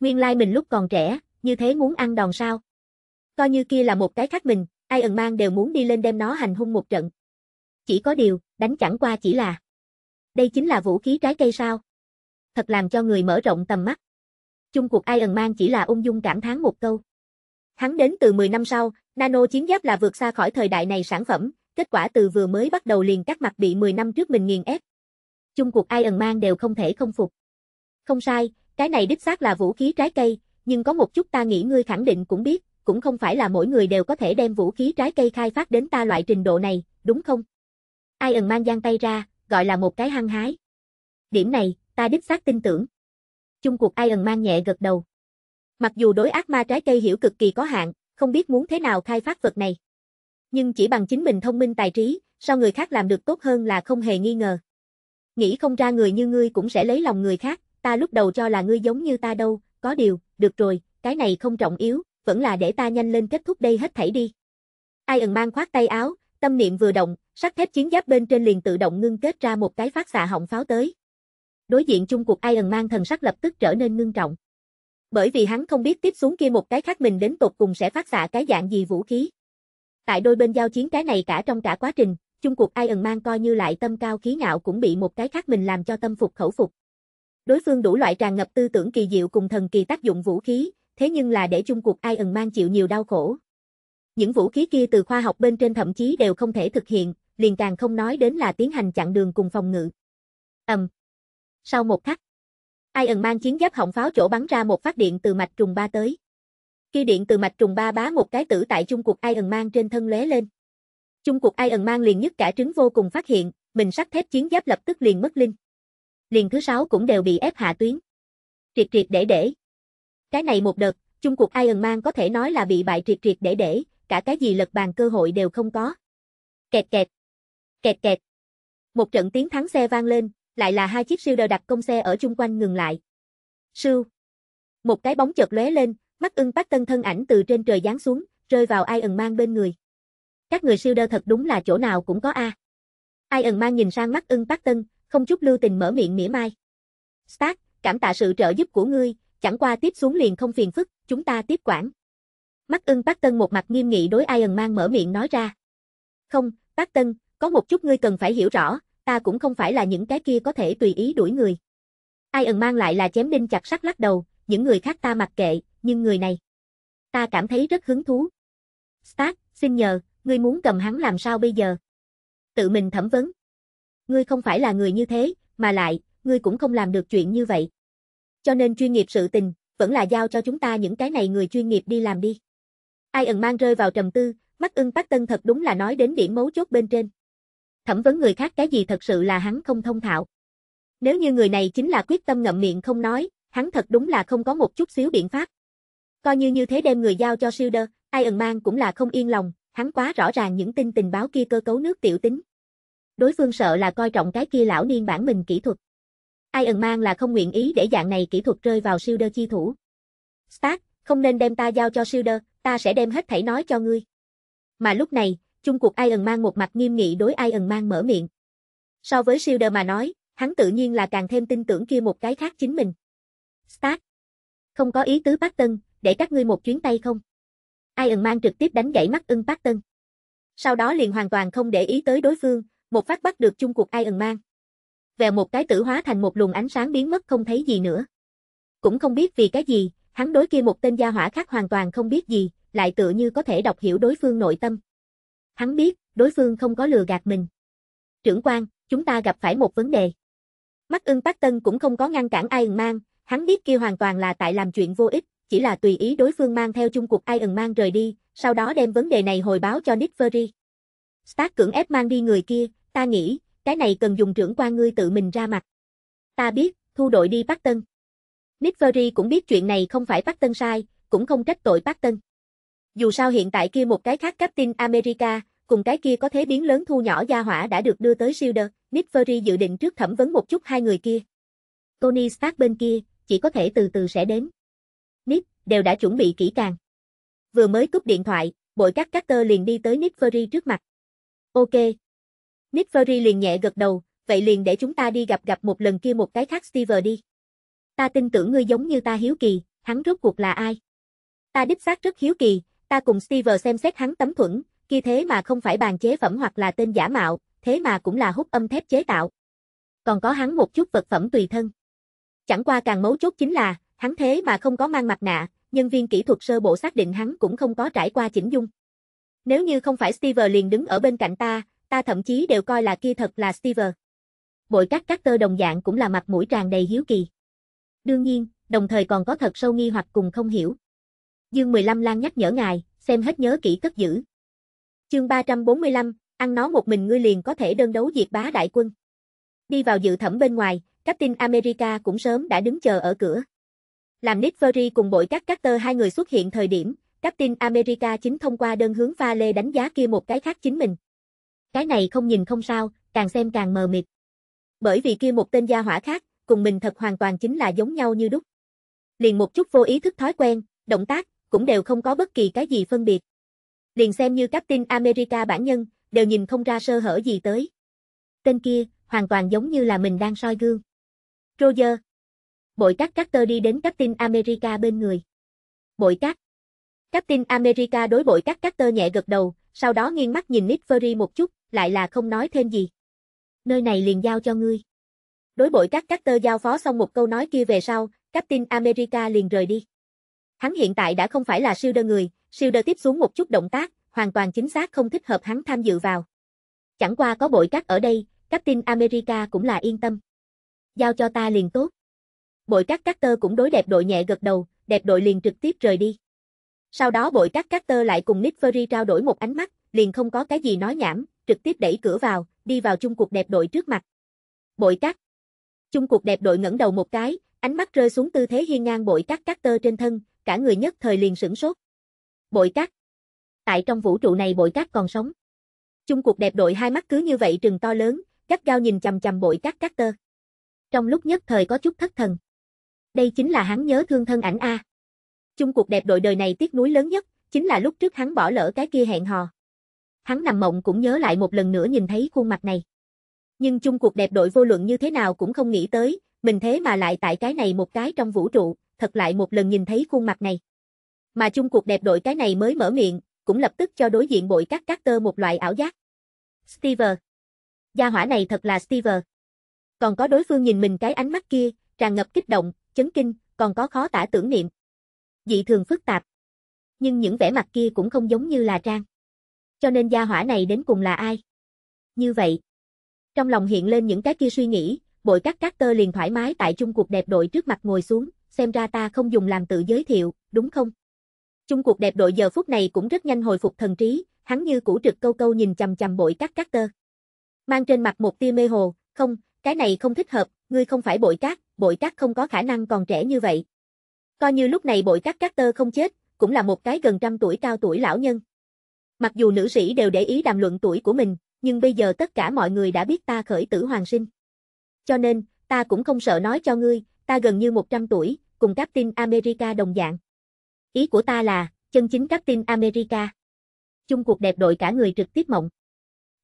Nguyên lai like mình lúc còn trẻ, như thế muốn ăn đòn sao? Coi như kia là một cái khác mình, ai ẩn mang đều muốn đi lên đem nó hành hung một trận. Chỉ có điều, đánh chẳng qua chỉ là. Đây chính là vũ khí trái cây sao? Thật làm cho người mở rộng tầm mắt. Chung cuộc ai ẩn mang chỉ là ung dung cảm thán một câu. Hắn đến từ 10 năm sau, nano chiến giáp là vượt xa khỏi thời đại này sản phẩm, kết quả từ vừa mới bắt đầu liền cắt mặt bị 10 năm trước mình nghiền ép. Chung cuộc ai ẩn mang đều không thể không phục. Không sai, cái này đích xác là vũ khí trái cây, nhưng có một chút ta nghĩ ngươi khẳng định cũng biết, cũng không phải là mỗi người đều có thể đem vũ khí trái cây khai phát đến ta loại trình độ này, đúng không? Ai ẩn mang giang tay ra, gọi là một cái hăng hái. Điểm này, ta đích xác tin tưởng. Chung cuộc ai ẩn mang nhẹ gật đầu. Mặc dù đối ác ma trái cây hiểu cực kỳ có hạn, không biết muốn thế nào khai phát vật này. Nhưng chỉ bằng chính mình thông minh tài trí, sao người khác làm được tốt hơn là không hề nghi ngờ. Nghĩ không ra người như ngươi cũng sẽ lấy lòng người khác, ta lúc đầu cho là ngươi giống như ta đâu, có điều, được rồi, cái này không trọng yếu, vẫn là để ta nhanh lên kết thúc đây hết thảy đi. Ai ẩn mang khoát tay áo, tâm niệm vừa động, sắt thép chiến giáp bên trên liền tự động ngưng kết ra một cái phát xạ họng pháo tới. Đối diện chung cuộc ai ẩn mang thần sắc lập tức trở nên ngưng trọng. Bởi vì hắn không biết tiếp xuống kia một cái khác mình đến tột cùng sẽ phát xạ cái dạng gì vũ khí. Tại đôi bên giao chiến cái này cả trong cả quá trình, chung cuộc ai ẩn mang coi như lại tâm cao khí ngạo cũng bị một cái khác mình làm cho tâm phục khẩu phục. Đối phương đủ loại tràn ngập tư tưởng kỳ diệu cùng thần kỳ tác dụng vũ khí, thế nhưng là để chung cuộc ai ẩn mang chịu nhiều đau khổ. Những vũ khí kia từ khoa học bên trên thậm chí đều không thể thực hiện, liền càng không nói đến là tiến hành chặn đường cùng phòng ngự. Ầm. Sau một khắc, ai ẩn mang chiến giáp họng pháo chỗ bắn ra một phát điện từ mạch trùng ba tới. Khi điện từ mạch trùng ba bá một cái tử tại chung cuộc ai ẩn mang trên thân lóe lên. Chung cuộc ai ẩn mang liền nhất cả trứng vô cùng phát hiện, mình sắc thép chiến giáp lập tức liền mất linh. Liền thứ sáu cũng đều bị ép hạ tuyến. Triệt triệt để để. Cái này một đợt, chung cuộc ai ẩn mang có thể nói là bị bại triệt triệt để để, cả cái gì lật bàn cơ hội đều không có. Kẹt kẹt. Kẹt kẹt. Một trận tiếng thắng xe vang lên, lại là hai chiếc siêu đờ đặt công xe ở chung quanh ngừng lại. Sưu. Một cái bóng chợt lóe lên, Mắt ưng bác tân thân ảnh từ trên trời giáng xuống, rơi vào ai ẩn mang bên người. Các người siêu đơ thật đúng là chỗ nào cũng có a. Ai ẩn mang nhìn sang mắt ưng bác tân, không chút lưu tình mở miệng mỉa mai. Stark, cảm tạ sự trợ giúp của ngươi, chẳng qua tiếp xuống liền không phiền phức, chúng ta tiếp quản. Mắt ưng bác tân một mặt nghiêm nghị đối ai ẩn mang mở miệng nói ra. Không, bác tân, có một chút ngươi cần phải hiểu rõ, ta cũng không phải là những cái kia có thể tùy ý đuổi người. Ai ẩn mang lại là chém đinh chặt sắt lắc đầu, những người khác ta mặc kệ, nhưng người này. Ta cảm thấy rất hứng thú. Stark, xin nhờ, ngươi muốn cầm hắn làm sao bây giờ? Tự mình thẩm vấn. Ngươi không phải là người như thế, mà lại, ngươi cũng không làm được chuyện như vậy. Cho nên chuyên nghiệp sự tình, vẫn là giao cho chúng ta những cái này người chuyên nghiệp đi làm đi. Ai ẩn mang rơi vào trầm tư, mắt ưng bác tân thật đúng là nói đến điểm mấu chốt bên trên. Thẩm vấn người khác cái gì thật sự là hắn không thông thạo. Nếu như người này chính là quyết tâm ngậm miệng không nói, hắn thật đúng là không có một chút xíu biện pháp. Coi như như thế đem người giao cho ai ẩn mang cũng là không yên lòng, hắn quá rõ ràng những tin tình báo kia cơ cấu nước tiểu tính. Đối phương sợ là coi trọng cái kia lão niên bản mình kỹ thuật. ai ẩn mang là không nguyện ý để dạng này kỹ thuật rơi vào Silder chi thủ. Stark, không nên đem ta giao cho Silder, ta sẽ đem hết thảy nói cho ngươi. Mà lúc này, chung cuộc ai ẩn mang một mặt nghiêm nghị đối ai ẩn mang mở miệng. So với Silder mà nói, hắn tự nhiên là càng thêm tin tưởng kia một cái khác chính mình. Stark. Không có ý tứ bác tân, để các ngươi một chuyến tay không? ai ẩn mang trực tiếp đánh gãy mắt ưng Park Tân. Sau đó liền hoàn toàn không để ý tới đối phương, một phát bắt được chung cuộc ai ẩn mang. Về một cái tử hóa thành một luồng ánh sáng biến mất không thấy gì nữa. Cũng không biết vì cái gì, hắn đối kia một tên gia hỏa khác hoàn toàn không biết gì, lại tựa như có thể đọc hiểu đối phương nội tâm. Hắn biết, đối phương không có lừa gạt mình. Trưởng quan, chúng ta gặp phải một vấn đề. Mắt ưng Park Tân cũng không có ngăn cản ai ẩn mang, hắn biết kia hoàn toàn là tại làm chuyện vô ích, chỉ là tùy ý đối phương mang theo chung cuộc Iron Man rời đi, sau đó đem vấn đề này hồi báo cho Nick Fury. Stark cưỡng ép mang đi người kia, ta nghĩ, cái này cần dùng trưởng quan ngươi tự mình ra mặt. Ta biết, thu đội đi Park Tân. Nick Fury cũng biết chuyện này không phải Park Tân sai, cũng không trách tội Park Tân. Dù sao hiện tại kia một cái khác Captain America, cùng cái kia có thế biến lớn thu nhỏ gia hỏa đã được đưa tới Shield, Nick Fury dự định trước thẩm vấn một chút hai người kia. Tony Stark bên kia, chỉ có thể từ từ sẽ đến đều đã chuẩn bị kỹ càng. Vừa mới cúp điện thoại, bội các Carter liền đi tới Nick Fury trước mặt. Ok. Nick Fury liền nhẹ gật đầu, vậy liền để chúng ta đi gặp gặp một lần kia một cái khác Steve đi. Ta tin tưởng ngươi giống như ta hiếu kỳ, hắn rốt cuộc là ai? Ta đích xác rất hiếu kỳ, ta cùng Steve xem xét hắn tấm thuẫn, kia thế mà không phải bàn chế phẩm hoặc là tên giả mạo, thế mà cũng là hút âm thép chế tạo. Còn có hắn một chút vật phẩm tùy thân. Chẳng qua càng mấu chốt chính là, hắn thế mà không có mang mặt nạ, nhân viên kỹ thuật sơ bộ xác định hắn cũng không có trải qua chỉnh dung. Nếu như không phải Steve liền đứng ở bên cạnh ta, ta thậm chí đều coi là kia thật là Steve. Bội các các tơ đồng dạng cũng là mặt mũi tràn đầy hiếu kỳ. Đương nhiên, đồng thời còn có thật sâu nghi hoặc cùng không hiểu. Dương 15 Lan nhắc nhở ngài, xem hết nhớ kỹ cất giữ. Chương 345, ăn nó một mình ngươi liền có thể đơn đấu diệt bá đại quân. Đi vào dự thẩm bên ngoài, Captain America cũng sớm đã đứng chờ ở cửa. Làm Nick Fury cùng bội các Carter hai người xuất hiện thời điểm, Captain America chính thông qua đơn hướng pha lê đánh giá kia một cái khác chính mình. Cái này không nhìn không sao, càng xem càng mờ mịt. Bởi vì kia một tên gia hỏa khác, cùng mình thật hoàn toàn chính là giống nhau như đúc. Liền một chút vô ý thức thói quen, động tác, cũng đều không có bất kỳ cái gì phân biệt. Liền xem như Captain America bản nhân, đều nhìn không ra sơ hở gì tới. Tên kia, hoàn toàn giống như là mình đang soi gương. Roger, Bội cát cát tơ đi đến Captain America bên người. Bội cát. Captain America đối bội cát cát tơ nhẹ gật đầu, sau đó nghiêng mắt nhìn Nick Fury một chút, lại là không nói thêm gì. Nơi này liền giao cho ngươi. Đối bội cát cát tơ giao phó xong một câu nói kia về sau, Captain America liền rời đi. Hắn hiện tại đã không phải là siêu đơ người, siêu đơ tiếp xuống một chút động tác, hoàn toàn chính xác không thích hợp hắn tham dự vào. Chẳng qua có bội cát ở đây, Captain America cũng là yên tâm. Giao cho ta liền tốt. Bội các cát tơ cũng đối đẹp đội nhẹ gật đầu, đẹp đội liền trực tiếp rời đi. Sau đó bội các cát tơ lại cùng Nick Fury trao đổi một ánh mắt, liền không có cái gì nói nhảm, trực tiếp đẩy cửa vào, đi vào chung cuộc đẹp đội trước mặt. Bội các. Chung cuộc đẹp đội ngẩng đầu một cái, ánh mắt rơi xuống tư thế hiên ngang bội các cát tơ trên thân, cả người nhất thời liền sửng sốt. Bội các. Tại trong vũ trụ này bội các còn sống. Chung cuộc đẹp đội hai mắt cứ như vậy trừng to lớn, gắt gao nhìn chằm chằm bội các cát tơ. Trong lúc nhất thời có chút thất thần đây chính là hắn nhớ thương thân ảnh A. Chung cuộc đẹp đội đời này tiếc nuối lớn nhất, chính là lúc trước hắn bỏ lỡ cái kia hẹn hò. Hắn nằm mộng cũng nhớ lại một lần nữa nhìn thấy khuôn mặt này. Nhưng chung cuộc đẹp đội vô luận như thế nào cũng không nghĩ tới, mình thế mà lại tại cái này một cái trong vũ trụ, thật lại một lần nhìn thấy khuôn mặt này. Mà chung cuộc đẹp đội cái này mới mở miệng, cũng lập tức cho đối diện bội các các tơ một loại ảo giác. Steve. Gia hỏa này thật là Steve. Còn có đối phương nhìn mình cái ánh mắt kia, tràn ngập kích động, chấn kinh, còn có khó tả tưởng niệm. Dị thường phức tạp. Nhưng những vẻ mặt kia cũng không giống như là trang. Cho nên gia hỏa này đến cùng là ai? Như vậy. Trong lòng hiện lên những cái kia suy nghĩ, bội các các tơ liền thoải mái tại chung cuộc đẹp đội trước mặt ngồi xuống, xem ra ta không dùng làm tự giới thiệu, đúng không? Chung cuộc đẹp đội giờ phút này cũng rất nhanh hồi phục thần trí, hắn như củ trực câu câu nhìn chầm chầm bội các các tơ. Mang trên mặt một tia mê hồ, không, cái này không thích hợp, ngươi không phải bội cát, bội cát không có khả năng còn trẻ như vậy. Coi như lúc này bội cát cát tơ không chết, cũng là một cái gần trăm tuổi cao tuổi lão nhân. Mặc dù nữ sĩ đều để ý đàm luận tuổi của mình, nhưng bây giờ tất cả mọi người đã biết ta khởi tử hoàng sinh. Cho nên, ta cũng không sợ nói cho ngươi, ta gần như 100 tuổi, cùng Captain America đồng dạng. Ý của ta là, chân chính Captain America. Chung cuộc đẹp đội cả người trực tiếp mộng.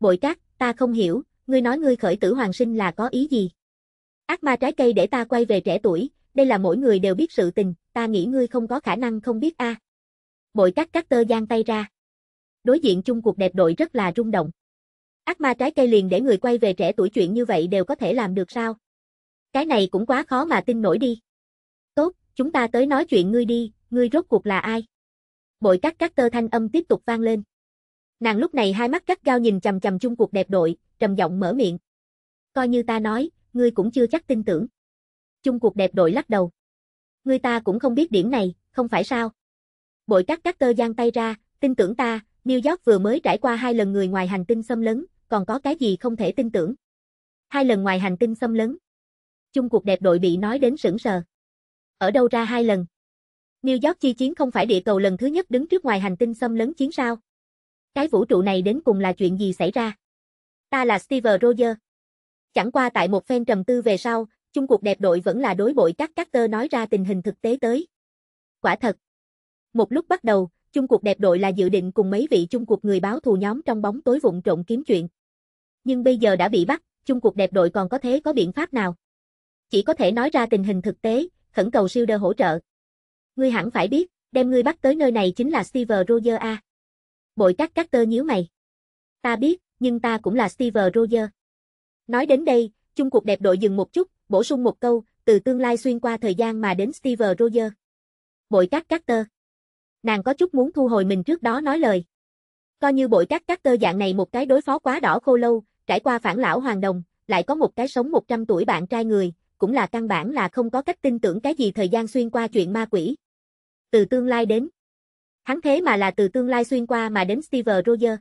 Bội cát, ta không hiểu, ngươi nói ngươi khởi tử hoàng sinh là có ý gì? Ác ma trái cây để ta quay về trẻ tuổi, đây là mỗi người đều biết sự tình, ta nghĩ ngươi không có khả năng không biết a. Bội cắt cắt tơ giang tay ra. Đối diện chung cuộc đẹp đội rất là rung động. Ác ma trái cây liền để người quay về trẻ tuổi chuyện như vậy đều có thể làm được sao? Cái này cũng quá khó mà tin nổi đi. Tốt, chúng ta tới nói chuyện ngươi đi, ngươi rốt cuộc là ai? Bội cắt cắt tơ thanh âm tiếp tục vang lên. Nàng lúc này hai mắt cắt gao nhìn chằm chằm chung cuộc đẹp đội, trầm giọng mở miệng. Coi như ta nói, ngươi cũng chưa chắc tin tưởng. Chung cuộc đẹp đội lắc đầu. Ngươi ta cũng không biết điểm này, không phải sao? Bội các các tơ giang tay ra, tin tưởng ta, New York vừa mới trải qua hai lần người ngoài hành tinh xâm lấn, còn có cái gì không thể tin tưởng. Hai lần ngoài hành tinh xâm lấn. Chung cuộc đẹp đội bị nói đến sững sờ. Ở đâu ra hai lần? New York chi chiến không phải địa cầu lần thứ nhất đứng trước ngoài hành tinh xâm lấn chiến sao? Cái vũ trụ này đến cùng là chuyện gì xảy ra? Ta là Steve Roger. Chẳng qua tại một phen trầm tư về sau, chung cuộc đẹp đội vẫn là đối bội các các tơ nói ra tình hình thực tế tới. Quả thật. Một lúc bắt đầu, chung cuộc đẹp đội là dự định cùng mấy vị chung cuộc người báo thù nhóm trong bóng tối vụn trộn kiếm chuyện. Nhưng bây giờ đã bị bắt, chung cuộc đẹp đội còn có thế có biện pháp nào? Chỉ có thể nói ra tình hình thực tế, khẩn cầu siêu đơ hỗ trợ. Ngươi hẳn phải biết, đem ngươi bắt tới nơi này chính là Steve Roger A. Bội các các tơ nhíu mày. Ta biết, nhưng ta cũng là Steve Roger. Nói đến đây, chung cuộc đẹp đội dừng một chút, bổ sung một câu, từ tương lai xuyên qua thời gian mà đến Steve Roger. Bội các Carter. Nàng có chút muốn thu hồi mình trước đó nói lời. Coi như bội các Carter dạng này một cái đối phó quá đỏ khô lâu, trải qua phản lão hoàng đồng, lại có một cái sống 100 tuổi bạn trai người, cũng là căn bản là không có cách tin tưởng cái gì thời gian xuyên qua chuyện ma quỷ. Từ tương lai đến. Hắn thế mà là từ tương lai xuyên qua mà đến Steve Roger.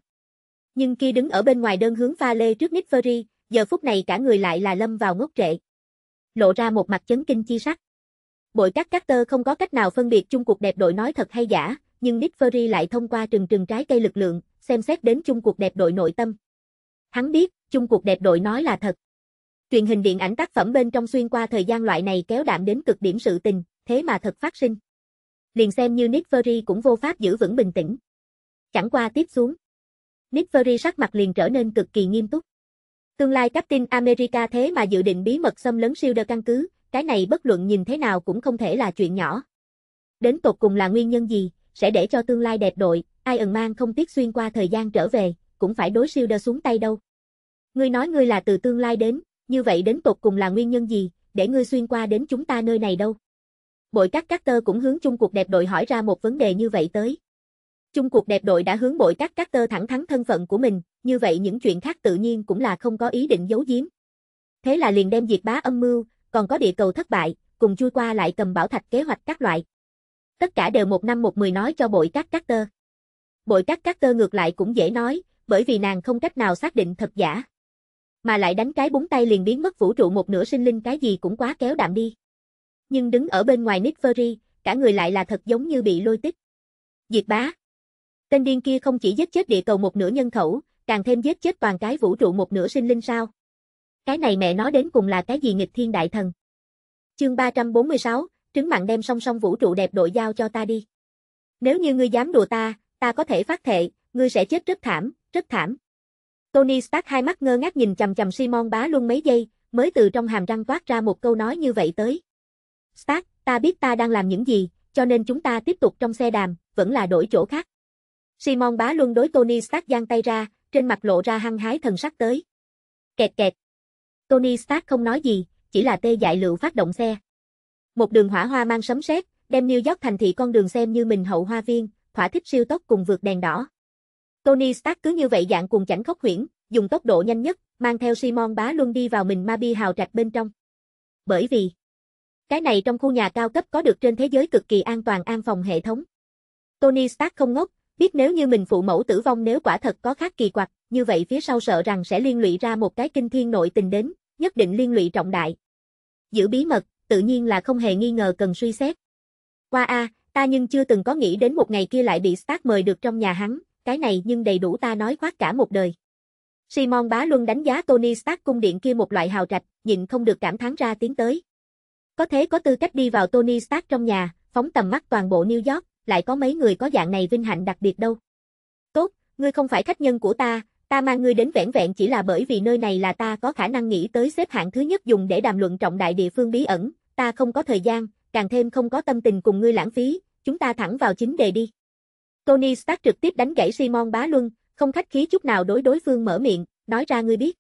Nhưng khi đứng ở bên ngoài đơn hướng pha lê trước Nick Fury, giờ phút này cả người lại là lâm vào ngốc trệ. Lộ ra một mặt chấn kinh chi sắc. Bội các các tơ không có cách nào phân biệt chung cuộc đẹp đội nói thật hay giả, nhưng Nick Fury lại thông qua trừng trừng trái cây lực lượng, xem xét đến chung cuộc đẹp đội nội tâm. Hắn biết, chung cuộc đẹp đội nói là thật. Truyền hình điện ảnh tác phẩm bên trong xuyên qua thời gian loại này kéo đạm đến cực điểm sự tình, thế mà thật phát sinh. Liền xem như Nick Fury cũng vô pháp giữ vững bình tĩnh. Chẳng qua tiếp xuống. Nick Fury sắc mặt liền trở nên cực kỳ nghiêm túc. Tương lai Captain America thế mà dự định bí mật xâm lấn siêu đơ căn cứ, cái này bất luận nhìn thế nào cũng không thể là chuyện nhỏ. Đến tột cùng là nguyên nhân gì, sẽ để cho tương lai đẹp đội, ai ẩn mang không tiếc xuyên qua thời gian trở về, cũng phải đối siêu đơ xuống tay đâu. Ngươi nói ngươi là từ tương lai đến, như vậy đến tột cùng là nguyên nhân gì, để ngươi xuyên qua đến chúng ta nơi này đâu. Bội các các tơ cũng hướng chung cuộc đẹp đội hỏi ra một vấn đề như vậy tới. Chung cuộc đẹp đội đã hướng bội các các tơ thẳng thắn thân phận của mình, như vậy những chuyện khác tự nhiên cũng là không có ý định giấu giếm. Thế là liền đem diệt bá âm mưu, còn có địa cầu thất bại, cùng chui qua lại cầm bảo thạch kế hoạch các loại. Tất cả đều một năm một mười nói cho bội các các tơ. Bội các các tơ ngược lại cũng dễ nói, bởi vì nàng không cách nào xác định thật giả. Mà lại đánh cái búng tay liền biến mất vũ trụ một nửa sinh linh cái gì cũng quá kéo đạm đi. Nhưng đứng ở bên ngoài Nick Fury, cả người lại là thật giống như bị lôi tích. Diệt bá, Tên điên kia không chỉ giết chết địa cầu một nửa nhân khẩu, càng thêm giết chết toàn cái vũ trụ một nửa sinh linh sao. Cái này mẹ nói đến cùng là cái gì nghịch thiên đại thần. Chương 346, trứng mạng đem song song vũ trụ đẹp đội giao cho ta đi. Nếu như ngươi dám đùa ta, ta có thể phát thệ, ngươi sẽ chết rất thảm, rất thảm. Tony Stark hai mắt ngơ ngác nhìn chầm chầm Simon bá luôn mấy giây, mới từ trong hàm răng toát ra một câu nói như vậy tới. Stark, ta biết ta đang làm những gì, cho nên chúng ta tiếp tục trong xe đàm, vẫn là đổi chỗ khác. Simon bá luân đối Tony Stark giang tay ra, trên mặt lộ ra hăng hái thần sắc tới. Kẹt kẹt. Tony Stark không nói gì, chỉ là tê dại lựu phát động xe. Một đường hỏa hoa mang sấm sét, đem New York thành thị con đường xem như mình hậu hoa viên, thỏa thích siêu tốc cùng vượt đèn đỏ. Tony Stark cứ như vậy dạng cùng chảnh khóc huyễn, dùng tốc độ nhanh nhất, mang theo Simon bá luân đi vào mình ma bi hào trạch bên trong. Bởi vì, cái này trong khu nhà cao cấp có được trên thế giới cực kỳ an toàn an phòng hệ thống. Tony Stark không ngốc, Tiếp nếu như mình phụ mẫu tử vong nếu quả thật có khác kỳ quặc, như vậy phía sau sợ rằng sẽ liên lụy ra một cái kinh thiên nội tình đến, nhất định liên lụy trọng đại. Giữ bí mật, tự nhiên là không hề nghi ngờ cần suy xét. Qua a, ta nhưng chưa từng có nghĩ đến một ngày kia lại bị Stark mời được trong nhà hắn, cái này nhưng đầy đủ ta nói khoác cả một đời. Simon Bá Luân đánh giá Tony Stark cung điện kia một loại hào trạch, nhịn không được cảm thán ra tiếng tới. Có thế có tư cách đi vào Tony Stark trong nhà, phóng tầm mắt toàn bộ New York, lại có mấy người có dạng này vinh hạnh đặc biệt đâu. Tốt, ngươi không phải khách nhân của ta, ta mang ngươi đến vẻn vẹn chỉ là bởi vì nơi này là ta có khả năng nghĩ tới xếp hạng thứ nhất dùng để đàm luận trọng đại địa phương bí ẩn, ta không có thời gian, càng thêm không có tâm tình cùng ngươi lãng phí, chúng ta thẳng vào chính đề đi. Tony Stark trực tiếp đánh gãy Simon Bá Luân, không khách khí chút nào đối đối phương mở miệng, nói ra ngươi biết.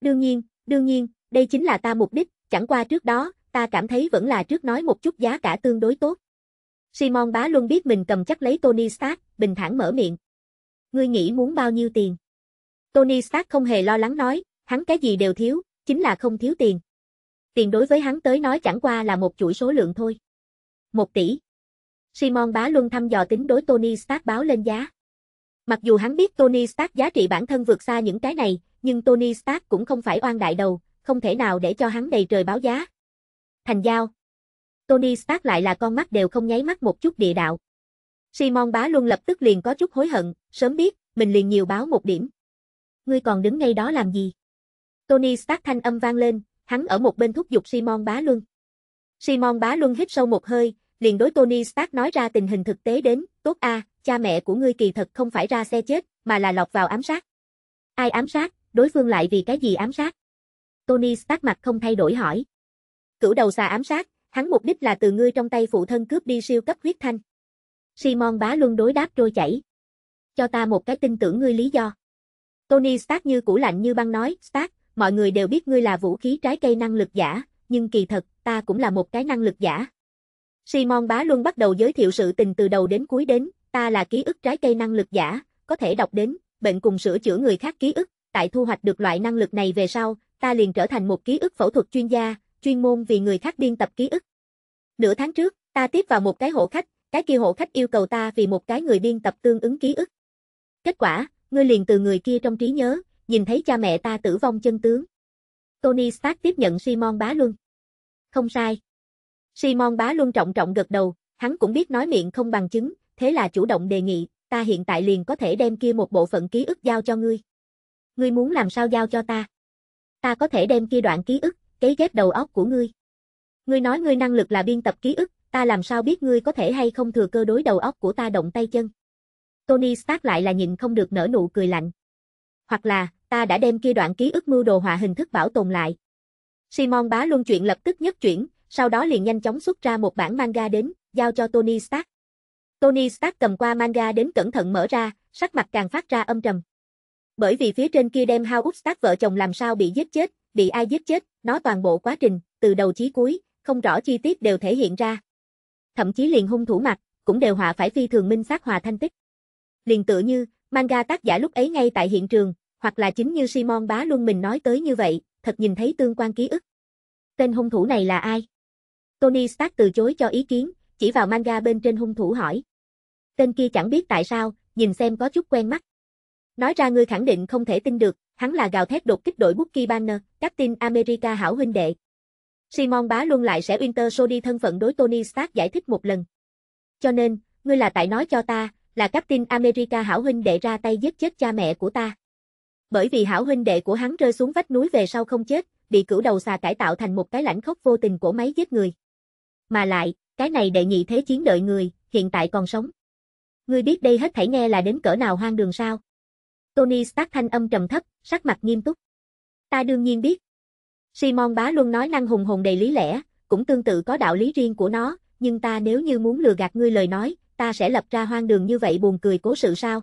Đương nhiên, đương nhiên, đây chính là ta mục đích, chẳng qua trước đó, ta cảm thấy vẫn là trước nói một chút giá cả tương đối tốt. Simon Bá Luân biết mình cầm chắc lấy Tony Stark, bình thản mở miệng. Ngươi nghĩ muốn bao nhiêu tiền? Tony Stark không hề lo lắng nói, hắn cái gì đều thiếu, chính là không thiếu tiền. Tiền đối với hắn tới nói chẳng qua là một chuỗi số lượng thôi. Một tỷ. Simon Bá Luân thăm dò tính đối Tony Stark báo lên giá. Mặc dù hắn biết Tony Stark giá trị bản thân vượt xa những cái này, nhưng Tony Stark cũng không phải oan đại đầu, không thể nào để cho hắn đầy trời báo giá. Thành giao, Tony Stark lại là con mắt đều không nháy mắt một chút địa đạo. Simon Bá Luân lập tức liền có chút hối hận, sớm biết, mình liền nhiều báo một điểm. Ngươi còn đứng ngay đó làm gì? Tony Stark thanh âm vang lên, hắn ở một bên thúc giục Simon Bá Luân. Simon Bá Luân hít sâu một hơi, liền đối Tony Stark nói ra tình hình thực tế đến, tốt a, cha mẹ của ngươi kỳ thật không phải ra xe chết, mà là lọt vào ám sát. Ai ám sát, đối phương lại vì cái gì ám sát? Tony Stark mặt không thay đổi hỏi. Cửu đầu xà ám sát, Hắn mục đích là từ ngươi trong tay phụ thân cướp đi siêu cấp huyết thanh. Simon bá luân đối đáp trôi chảy. Cho ta một cái tin tưởng ngươi lý do. Tony Stark như cũ lạnh như băng nói, Stark, mọi người đều biết ngươi là vũ khí trái cây năng lực giả, nhưng kỳ thật, ta cũng là một cái năng lực giả. Simon Bá Luân bắt đầu giới thiệu sự tình từ đầu đến cuối đến, ta là ký ức trái cây năng lực giả, có thể đọc đến, bệnh cùng sửa chữa người khác ký ức, tại thu hoạch được loại năng lực này về sau, ta liền trở thành một ký ức phẫu thuật chuyên gia, chuyên môn vì người khác biên tập ký ức. Nửa tháng trước, ta tiếp vào một cái hộ khách, cái kia hộ khách yêu cầu ta vì một cái người biên tập tương ứng ký ức. Kết quả, ngươi liền từ người kia trong trí nhớ, nhìn thấy cha mẹ ta tử vong chân tướng. Tony Stark tiếp nhận Simon Bá Luân. Không sai. Simon Bá Luân trọng trọng gật đầu, hắn cũng biết nói miệng không bằng chứng, thế là chủ động đề nghị, ta hiện tại liền có thể đem kia một bộ phận ký ức giao cho ngươi. Ngươi muốn làm sao giao cho ta? Ta có thể đem kia đoạn ký ức, cấy ghép đầu óc của ngươi. Ngươi nói ngươi năng lực là biên tập ký ức, ta làm sao biết ngươi có thể hay không thừa cơ đối đầu óc của ta động tay chân. Tony Stark lại là nhìn không được nở nụ cười lạnh. Hoặc là, ta đã đem kia đoạn ký ức mưu đồ họa hình thức bảo tồn lại. Simon bá luôn chuyện lập tức nhất chuyển, sau đó liền nhanh chóng xuất ra một bản manga đến, giao cho Tony Stark. Tony Stark cầm qua manga đến cẩn thận mở ra, sắc mặt càng phát ra âm trầm. Bởi vì phía trên kia đem Howard Stark vợ chồng làm sao bị giết chết, bị ai giết chết, nó toàn bộ quá trình, từ đầu chí cuối, không rõ chi tiết đều thể hiện ra. Thậm chí liền hung thủ mặt, cũng đều họa phải phi thường minh sát hòa thanh tích. Liền tự như, manga tác giả lúc ấy ngay tại hiện trường, hoặc là chính như Simon Bá Luân mình nói tới như vậy, thật nhìn thấy tương quan ký ức. Tên hung thủ này là ai? Tony Stark từ chối cho ý kiến, chỉ vào manga bên trên hung thủ hỏi. Tên kia chẳng biết tại sao, nhìn xem có chút quen mắt. Nói ra ngươi khẳng định không thể tin được, Hắn là gào thét đột kích đội Bookie Banner, Captain America hảo huynh đệ. Simon Bá luôn lại sẽ Winter Soldier thân phận đối Tony Stark giải thích một lần. Cho nên, ngươi là tại nói cho ta, là Captain America hảo huynh đệ ra tay giết chết cha mẹ của ta. Bởi vì hảo huynh đệ của hắn rơi xuống vách núi về sau không chết, bị cửu đầu xà cải tạo thành một cái lãnh khốc vô tình của máy giết người. Mà lại, cái này đệ nhị thế chiến đợi người, hiện tại còn sống. Ngươi biết đây hết thảy nghe là đến cỡ nào hoang đường sao? Tony Stark thanh âm trầm thấp, sắc mặt nghiêm túc. Ta đương nhiên biết. Simon Bá luôn nói năng hùng hồn đầy lý lẽ, cũng tương tự có đạo lý riêng của nó, nhưng ta nếu như muốn lừa gạt ngươi lời nói, ta sẽ lập ra hoang đường như vậy buồn cười cố sự sao?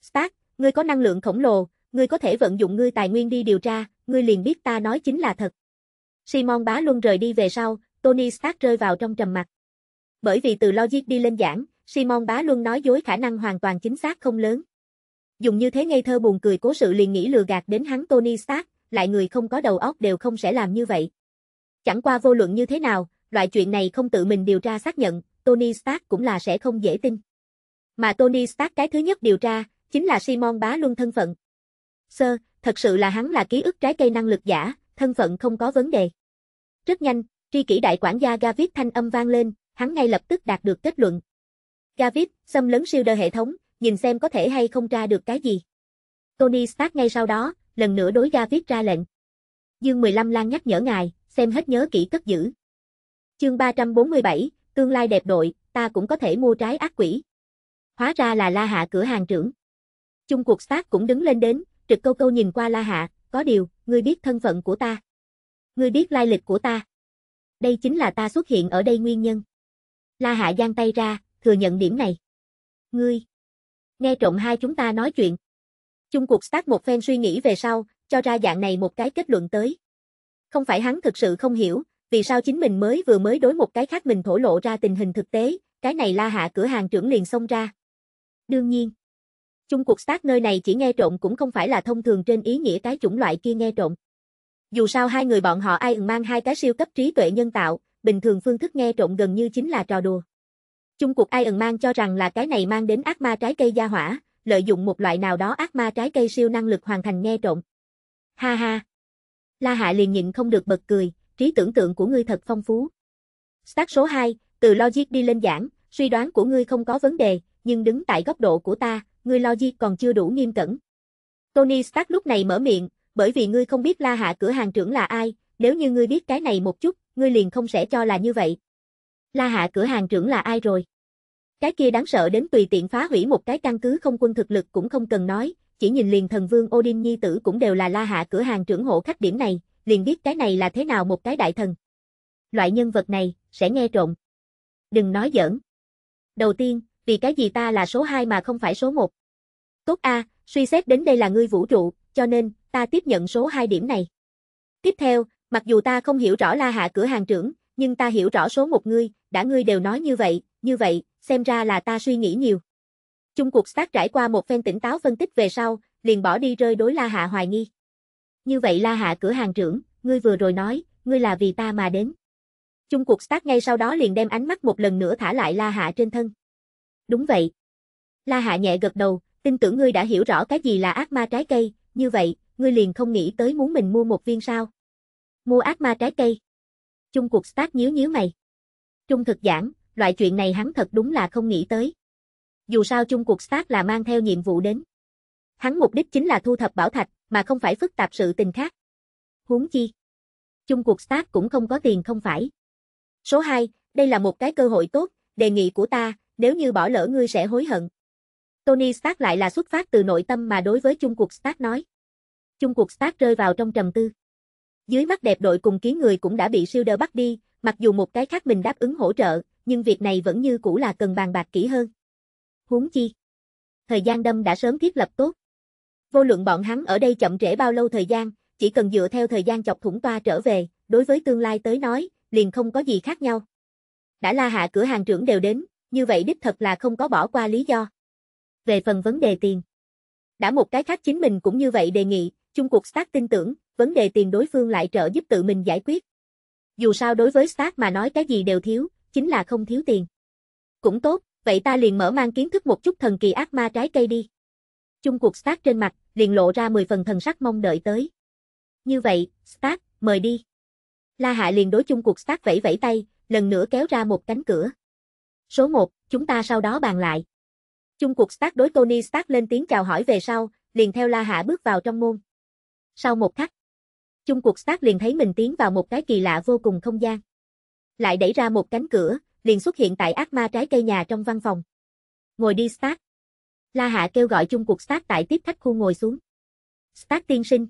Stark, ngươi có năng lượng khổng lồ, ngươi có thể vận dụng ngươi tài nguyên đi điều tra, ngươi liền biết ta nói chính là thật. Simon Bá luôn rời đi về sau, Tony Stark rơi vào trong trầm mặc. Bởi vì từ logic đi lên giảng, Simon Bá luôn nói dối khả năng hoàn toàn chính xác không lớn. Dùng như thế ngây thơ buồn cười cố sự liền nghĩ lừa gạt đến hắn Tony Stark, lại người không có đầu óc đều không sẽ làm như vậy. Chẳng qua vô luận như thế nào, loại chuyện này không tự mình điều tra xác nhận, Tony Stark cũng là sẽ không dễ tin. Mà Tony Stark cái thứ nhất điều tra, chính là Simon Bá luôn thân phận. Sơ, thật sự là hắn là ký ức trái cây năng lực giả, thân phận không có vấn đề. Rất nhanh, tri kỷ đại quản gia Gavit thanh âm vang lên, hắn ngay lập tức đạt được kết luận. Gavit, xâm lấn siêu đơ hệ thống, nhìn xem có thể hay không tra được cái gì. Tony Stark ngay sau đó, lần nữa đối ra viết ra lệnh. Dương 15 Lan nhắc nhở ngài, xem hết nhớ kỹ cất giữ. Chương 347, tương lai đẹp đội, ta cũng có thể mua trái ác quỷ. Hóa ra là La Hạ cửa hàng trưởng. Chung cuộc Stark cũng đứng lên đến, trực câu câu nhìn qua La Hạ, có điều, ngươi biết thân phận của ta. Ngươi biết lai lịch của ta. Đây chính là ta xuất hiện ở đây nguyên nhân. La Hạ giang tay ra, thừa nhận điểm này. Ngươi. Nghe trộm hai chúng ta nói chuyện. Chung cuộc Stark một phen suy nghĩ về sau, cho ra dạng này một cái kết luận tới. Không phải hắn thực sự không hiểu, vì sao chính mình mới vừa mới đối một cái khác mình thổ lộ ra tình hình thực tế, cái này la hạ cửa hàng trưởng liền xông ra. Đương nhiên, chung cuộc Stark nơi này chỉ nghe trộm cũng không phải là thông thường trên ý nghĩa cái chủng loại kia nghe trộm. Dù sao hai người bọn họ ai mang hai cái siêu cấp trí tuệ nhân tạo, bình thường phương thức nghe trộm gần như chính là trò đùa. Chung cuộc Iron Man cho rằng là cái này mang đến ác ma trái cây gia hỏa, lợi dụng một loại nào đó ác ma trái cây siêu năng lực hoàn thành nghe trộm. Ha ha. La Hạ liền nhịn không được bật cười, trí tưởng tượng của ngươi thật phong phú. Stack số 2, từ logic đi lên giảng, suy đoán của ngươi không có vấn đề, nhưng đứng tại góc độ của ta, ngươi logic còn chưa đủ nghiêm cẩn. Tony Stark lúc này mở miệng, bởi vì ngươi không biết La Hạ cửa hàng trưởng là ai, nếu như ngươi biết cái này một chút, ngươi liền không sẽ cho là như vậy. La Hạ cửa hàng trưởng là ai rồi? Cái kia đáng sợ đến tùy tiện phá hủy một cái căn cứ không quân thực lực cũng không cần nói, chỉ nhìn liền thần vương Odin nhi tử cũng đều là La Hạ cửa hàng trưởng hộ khách điểm này, liền biết cái này là thế nào một cái đại thần. Loại nhân vật này, sẽ nghe trộn, Đừng nói giỡn. Đầu tiên, vì cái gì ta là số 2 mà không phải số 1? Tốt a, suy xét đến đây là ngươi vũ trụ, cho nên, ta tiếp nhận số 2 điểm này. Tiếp theo, mặc dù ta không hiểu rõ La Hạ cửa hàng trưởng, nhưng ta hiểu rõ số một ngươi, đã ngươi đều nói như vậy, như vậy, xem ra là ta suy nghĩ nhiều. Chung cuộc sát trải qua một phen tỉnh táo phân tích về sau, liền bỏ đi rơi đối La Hạ hoài nghi. Như vậy La Hạ cửa hàng trưởng, ngươi vừa rồi nói, ngươi là vì ta mà đến. Chung cuộc sát ngay sau đó liền đem ánh mắt một lần nữa thả lại La Hạ trên thân. Đúng vậy. La Hạ nhẹ gật đầu, tin tưởng ngươi đã hiểu rõ cái gì là ác ma trái cây, như vậy, ngươi liền không nghĩ tới muốn mình mua một viên sao. Mua ác ma trái cây. Chung cuộc Stark nhíu nhíu mày. Trung thực giảng, loại chuyện này hắn thật đúng là không nghĩ tới. Dù sao chung cuộc Stark là mang theo nhiệm vụ đến. Hắn mục đích chính là thu thập bảo thạch, mà không phải phức tạp sự tình khác. Huống chi. Chung cuộc Stark cũng không có tiền không phải. Số 2, đây là một cái cơ hội tốt, đề nghị của ta, nếu như bỏ lỡ ngươi sẽ hối hận. Tony Stark lại là xuất phát từ nội tâm mà đối với chung cuộc Stark nói. Chung cuộc Stark rơi vào trong trầm tư. Dưới mắt đẹp đội cùng ký người cũng đã bị siêu Silder bắt đi, mặc dù một cái khác mình đáp ứng hỗ trợ, nhưng việc này vẫn như cũ là cần bàn bạc kỹ hơn. Huống chi. Thời gian đâm đã sớm thiết lập tốt. Vô luận bọn hắn ở đây chậm trễ bao lâu thời gian, chỉ cần dựa theo thời gian chọc thủng toa trở về, đối với tương lai tới nói, liền không có gì khác nhau. Đã la hạ cửa hàng trưởng đều đến, như vậy đích thật là không có bỏ qua lý do. Về phần vấn đề tiền. Đã một cái khác chính mình cũng như vậy đề nghị, Chung cuộc Stark tin tưởng, vấn đề tiền đối phương lại trợ giúp tự mình giải quyết. Dù sao đối với Stark mà nói cái gì đều thiếu, chính là không thiếu tiền. Cũng tốt, vậy ta liền mở mang kiến thức một chút thần kỳ ác ma trái cây đi. Chung cuộc Stark trên mặt, liền lộ ra 10 phần thần sắc mong đợi tới. Như vậy, Stark, mời đi. La Hạ liền đối chung cuộc Stark vẫy vẫy tay, lần nữa kéo ra một cánh cửa. Số 1, chúng ta sau đó bàn lại. Chung cuộc Stark đối Tony Stark lên tiếng chào hỏi về sau, liền theo La Hạ bước vào trong môn. Sau một khắc, chung cuộc Stark liền thấy mình tiến vào một cái kỳ lạ vô cùng không gian. Lại đẩy ra một cánh cửa, liền xuất hiện tại ác ma trái cây nhà trong văn phòng. Ngồi đi Stark. La Hạ kêu gọi chung cuộc Stark tại tiếp khách khu ngồi xuống. Stark tiên sinh.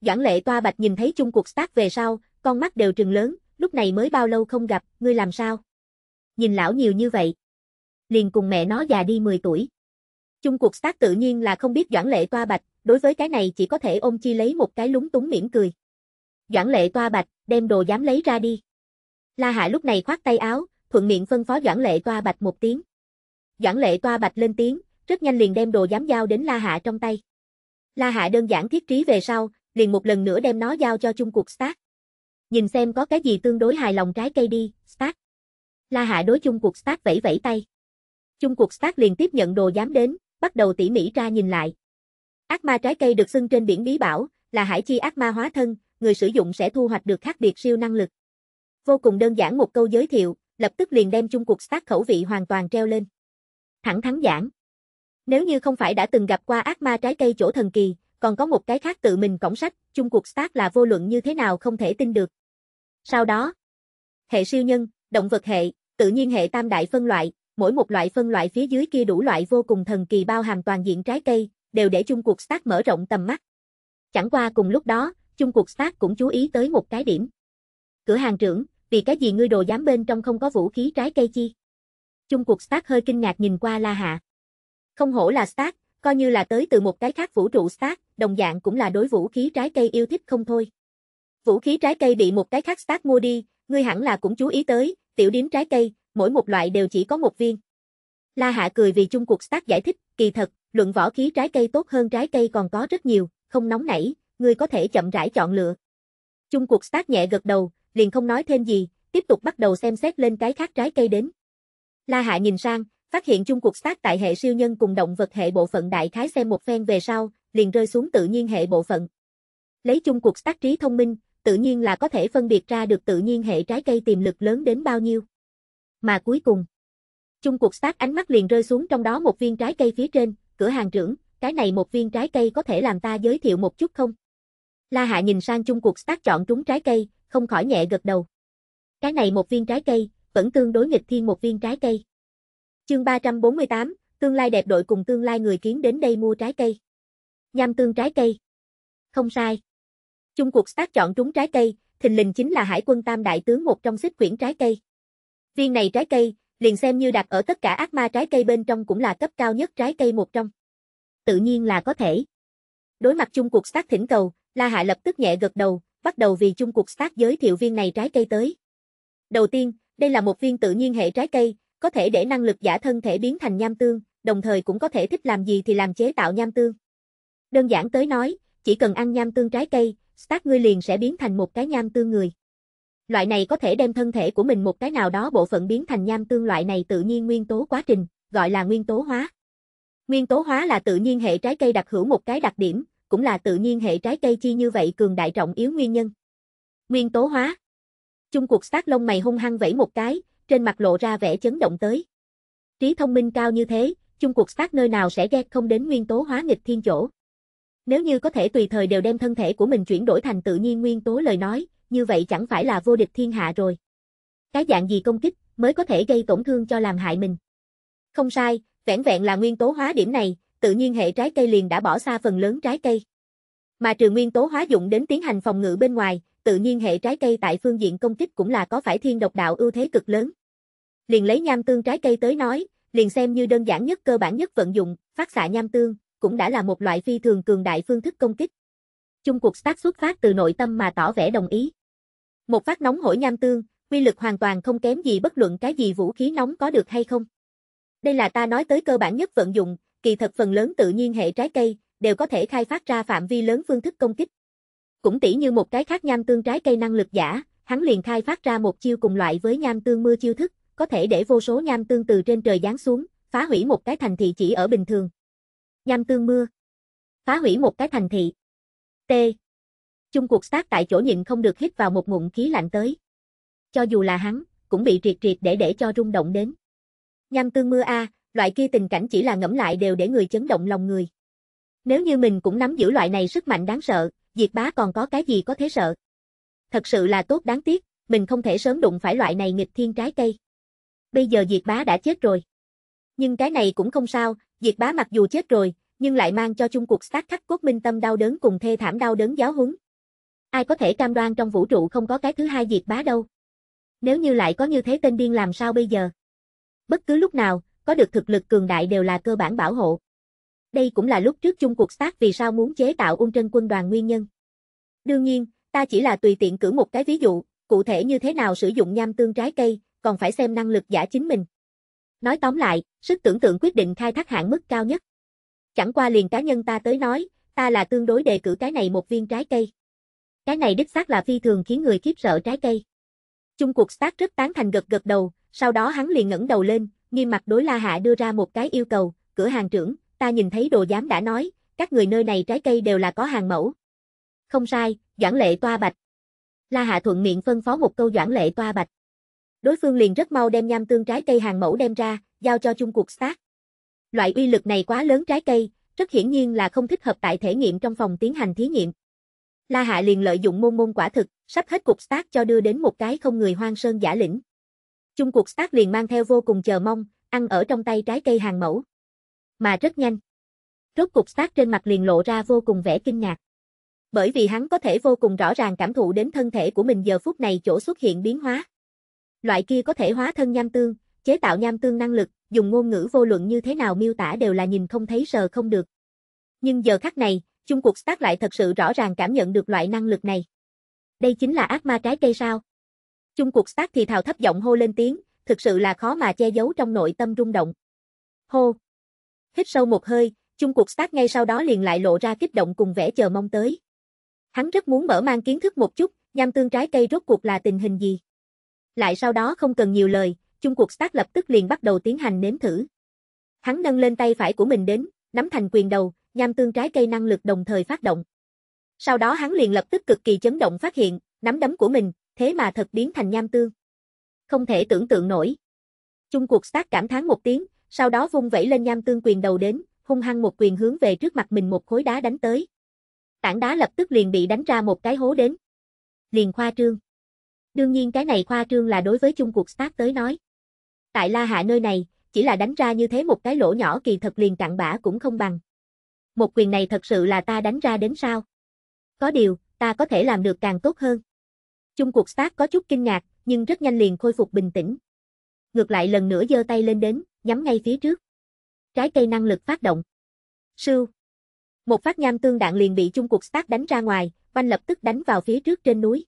Doãn lệ toa bạch nhìn thấy chung cuộc Stark về sau, con mắt đều trừng lớn, lúc này mới bao lâu không gặp, ngươi làm sao? Nhìn lão nhiều như vậy. Liền cùng mẹ nó già đi 10 tuổi. Chung cuộc Stark tự nhiên là không biết Doãn lệ toa bạch, đối với cái này chỉ có thể ôm chi lấy một cái lúng túng mỉm cười. Doãn lệ toa bạch, đem đồ dám lấy ra đi. La Hạ lúc này khoát tay áo, thuận miệng phân phó Doãn lệ toa bạch một tiếng. Doãn lệ toa bạch lên tiếng, rất nhanh liền đem đồ dám giao đến La Hạ trong tay. La Hạ đơn giản thiết trí về sau, liền một lần nữa đem nó giao cho chung cuộc Stark. Nhìn xem có cái gì tương đối hài lòng trái cây đi, Stark. La Hạ đối chung cuộc Stark vẫy vẫy tay. Chung cuộc Stark liền tiếp nhận đồ dám đến, bắt đầu tỉ mỉ ra nhìn lại. Ác ma trái cây được xưng trên biển bí bảo, là hải chi ác ma hóa thân, người sử dụng sẽ thu hoạch được khác biệt siêu năng lực. Vô cùng đơn giản một câu giới thiệu, lập tức liền đem chung cuộc sát khẩu vị hoàn toàn treo lên. Thẳng thắng giảng. Nếu như không phải đã từng gặp qua ác ma trái cây chỗ thần kỳ, còn có một cái khác tự mình cổng sách, chung cuộc sát là vô luận như thế nào không thể tin được. Sau đó, hệ siêu nhân, động vật hệ, tự nhiên hệ tam đại phân loại, mỗi một loại phân loại phía dưới kia đủ loại vô cùng thần kỳ bao hàm toàn diện trái cây, đều để Chung cuộc Stark mở rộng tầm mắt. Chẳng qua cùng lúc đó, Chung cuộc Stark cũng chú ý tới một cái điểm. Cửa hàng trưởng, vì cái gì ngươi đồ dám bên trong không có vũ khí trái cây chi? Chung cuộc Stark hơi kinh ngạc nhìn qua La Hạ. Không hổ là Stark, coi như là tới từ một cái khác vũ trụ Stark, đồng dạng cũng là đối vũ khí trái cây yêu thích không thôi. Vũ khí trái cây bị một cái khác Stark mua đi, ngươi hẳn là cũng chú ý tới, tiểu điếm trái cây, mỗi một loại đều chỉ có một viên. La Hạ cười vì chung cuộc Stark giải thích, kỳ thật, luận vỏ khí trái cây tốt hơn trái cây còn có rất nhiều, không nóng nảy, ngươi có thể chậm rãi chọn lựa. Chung cuộc Stark nhẹ gật đầu, liền không nói thêm gì, tiếp tục bắt đầu xem xét lên cái khác trái cây đến. La Hạ nhìn sang, phát hiện chung cuộc Stark tại hệ siêu nhân cùng động vật hệ bộ phận đại khái xem một phen về sau, liền rơi xuống tự nhiên hệ bộ phận. Lấy chung cuộc Stark trí thông minh, tự nhiên là có thể phân biệt ra được tự nhiên hệ trái cây tiềm lực lớn đến bao nhiêu. Mà cuối cùng, chung cuộc Stark ánh mắt liền rơi xuống trong đó một viên trái cây phía trên, cửa hàng trưởng, cái này một viên trái cây có thể làm ta giới thiệu một chút không? La Hạ nhìn sang chung cuộc tác chọn trúng trái cây, không khỏi nhẹ gật đầu. Cái này một viên trái cây, vẫn tương đối nghịch thiên một viên trái cây. Chương 348, tương lai đẹp đội cùng tương lai người kiến đến đây mua trái cây. Nham tương trái cây. Không sai. Chung cuộc tác chọn trúng trái cây, thình lình chính là hải quân tam đại tướng một trong xích quyển trái cây. Viên này trái cây, liền xem như đặt ở tất cả ác ma trái cây bên trong cũng là cấp cao nhất trái cây một trong. Tự nhiên là có thể. Đối mặt chung cuộc Stark thỉnh cầu, La Hạ lập tức nhẹ gật đầu, bắt đầu vì chung cuộc Stark giới thiệu viên này trái cây tới. Đầu tiên, đây là một viên tự nhiên hệ trái cây, có thể để năng lực giả thân thể biến thành nham tương, đồng thời cũng có thể thích làm gì thì làm chế tạo nham tương. Đơn giản tới nói, chỉ cần ăn nham tương trái cây, Stark ngươi liền sẽ biến thành một cái nham tương người. Loại này có thể đem thân thể của mình một cái nào đó bộ phận biến thành nham tương loại này tự nhiên nguyên tố quá trình, gọi là nguyên tố hóa. Nguyên tố hóa là tự nhiên hệ trái cây đặc hữu một cái đặc điểm, cũng là tự nhiên hệ trái cây chi như vậy cường đại trọng yếu nguyên nhân. Nguyên tố hóa. Chung cuộc sát lông mày hung hăng vẫy một cái, trên mặt lộ ra vẻ chấn động tới. Trí thông minh cao như thế, chung cuộc sát nơi nào sẽ ghét không đến nguyên tố hóa nghịch thiên chỗ. Nếu như có thể tùy thời đều đem thân thể của mình chuyển đổi thành tự nhiên nguyên tố lời nói, như vậy chẳng phải là vô địch thiên hạ rồi. Cái dạng gì công kích mới có thể gây tổn thương cho làm hại mình. Không sai, vẻn vẹn là nguyên tố hóa điểm này, tự nhiên hệ trái cây liền đã bỏ xa phần lớn trái cây. Mà trừ nguyên tố hóa dụng đến tiến hành phòng ngự bên ngoài, tự nhiên hệ trái cây tại phương diện công kích cũng là có phải thiên độc đạo ưu thế cực lớn. Liền lấy nham tương trái cây tới nói, liền xem như đơn giản nhất cơ bản nhất vận dụng, phát xạ nham tương, cũng đã là một loại phi thường cường đại phương thức công kích chung cuộc Stark xuất phát từ nội tâm mà tỏ vẻ đồng ý. Một phát nóng hổi nham tương, quy lực hoàn toàn không kém gì bất luận cái gì vũ khí nóng có được hay không. Đây là ta nói tới cơ bản nhất vận dụng, kỳ thật phần lớn tự nhiên hệ trái cây, đều có thể khai phát ra phạm vi lớn phương thức công kích. Cũng tỉ như một cái khác nham tương trái cây năng lực giả, hắn liền khai phát ra một chiêu cùng loại với nham tương mưa chiêu thức, có thể để vô số nham tương từ trên trời giáng xuống, phá hủy một cái thành thị chỉ ở bình thường. Nham tương mưa. Phá hủy một cái thành thị. T. Chung cuộc sát tại chỗ nhịn không được hít vào một ngụm khí lạnh tới. Cho dù là hắn, cũng bị triệt triệt để để cho rung động đến. Nham tương mưa a, loại kia tình cảnh chỉ là ngẫm lại đều để người chấn động lòng người. Nếu như mình cũng nắm giữ loại này sức mạnh đáng sợ, diệt bá còn có cái gì có thể sợ. Thật sự là tốt đáng tiếc, mình không thể sớm đụng phải loại này nghịch thiên trái cây. Bây giờ diệt bá đã chết rồi. Nhưng cái này cũng không sao, diệt bá mặc dù chết rồi, nhưng lại mang cho chung cuộc sát khắc cốt minh tâm đau đớn cùng thê thảm đau đớn giáo huấn. Ai có thể cam đoan trong vũ trụ không có cái thứ hai diệt bá đâu? Nếu như lại có như thế tên điên làm sao bây giờ? Bất cứ lúc nào, có được thực lực cường đại đều là cơ bản bảo hộ. Đây cũng là lúc trước chung cuộc sát vì sao muốn chế tạo ung trân quân đoàn nguyên nhân. Đương nhiên, ta chỉ là tùy tiện cử một cái ví dụ, cụ thể như thế nào sử dụng nham tương trái cây, còn phải xem năng lực giả chính mình. Nói tóm lại, sức tưởng tượng quyết định khai thác hạn mức cao nhất. Chẳng qua liền cá nhân ta tới nói, ta là tương đối đề cử cái này một viên trái cây. Cái này đích xác là phi thường khiến người khiếp sợ trái cây. Chung cuộc Stark rất tán thành gật gật đầu, sau đó hắn liền ngẩng đầu lên, nghiêm mặt đối La Hạ đưa ra một cái yêu cầu, cửa hàng trưởng, ta nhìn thấy đồ giám đã nói, các người nơi này trái cây đều là có hàng mẫu. Không sai, Doãn Lệ Toa Bạch. La Hạ thuận miệng phân phó một câu Doãn Lệ Toa Bạch. Đối phương liền rất mau đem nham tương trái cây hàng mẫu đem ra, giao cho Chung cuộc Stark. Loại uy lực này quá lớn trái cây, rất hiển nhiên là không thích hợp tại thể nghiệm trong phòng tiến hành thí nghiệm. La Hạ liền lợi dụng môn môn quả thực, sắp hết cục start cho đưa đến một cái không người hoang sơn giả lĩnh. Chung cuộc start liền mang theo vô cùng chờ mong, ăn ở trong tay trái cây hàng mẫu. Mà rất nhanh. Rốt cục start trên mặt liền lộ ra vô cùng vẻ kinh ngạc. Bởi vì hắn có thể vô cùng rõ ràng cảm thụ đến thân thể của mình giờ phút này chỗ xuất hiện biến hóa. Loại kia có thể hóa thân nham tương, chế tạo nham tương năng lực, dùng ngôn ngữ vô luận như thế nào miêu tả đều là nhìn không thấy sờ không được. Nhưng giờ khắc này, Chung cuộc Stark lại thật sự rõ ràng cảm nhận được loại năng lực này. Đây chính là ác ma trái cây sao? Chung cuộc Stark thì thào thấp giọng hô lên tiếng, thực sự là khó mà che giấu trong nội tâm rung động. Hô! Hít sâu một hơi, Chung cuộc Stark ngay sau đó liền lại lộ ra kích động cùng vẻ chờ mong tới. Hắn rất muốn mở mang kiến thức một chút, nham tương trái cây rốt cuộc là tình hình gì. Lại sau đó không cần nhiều lời, Trung cuộc Stark lập tức liền bắt đầu tiến hành nếm thử. Hắn nâng lên tay phải của mình đến, nắm thành quyền đầu, nham tương trái cây năng lực đồng thời phát động. Sau đó hắn liền lập tức cực kỳ chấn động phát hiện, nắm đấm của mình, thế mà thật biến thành nham tương. Không thể tưởng tượng nổi. Trung cuộc Stark cảm thán một tiếng, sau đó vung vẩy lên nham tương quyền đầu đến, hung hăng một quyền hướng về trước mặt mình một khối đá đánh tới. Tảng đá lập tức liền bị đánh ra một cái hố đến. Liền khoa trương. Đương nhiên cái này khoa trương là đối với Trung cuộc Stark tới nói. Tại La Hạ nơi này, chỉ là đánh ra như thế một cái lỗ nhỏ kỳ thật liền cặn bã cũng không bằng. Một quyền này thật sự là ta đánh ra đến sao? Có điều, ta có thể làm được càng tốt hơn. Chung cuộc Stark có chút kinh ngạc, nhưng rất nhanh liền khôi phục bình tĩnh. Ngược lại lần nữa giơ tay lên đến, nhắm ngay phía trước. Trái cây năng lực phát động. Sưu. Một phát nham tương đạn liền bị chung cuộc Stark đánh ra ngoài, banh lập tức đánh vào phía trước trên núi.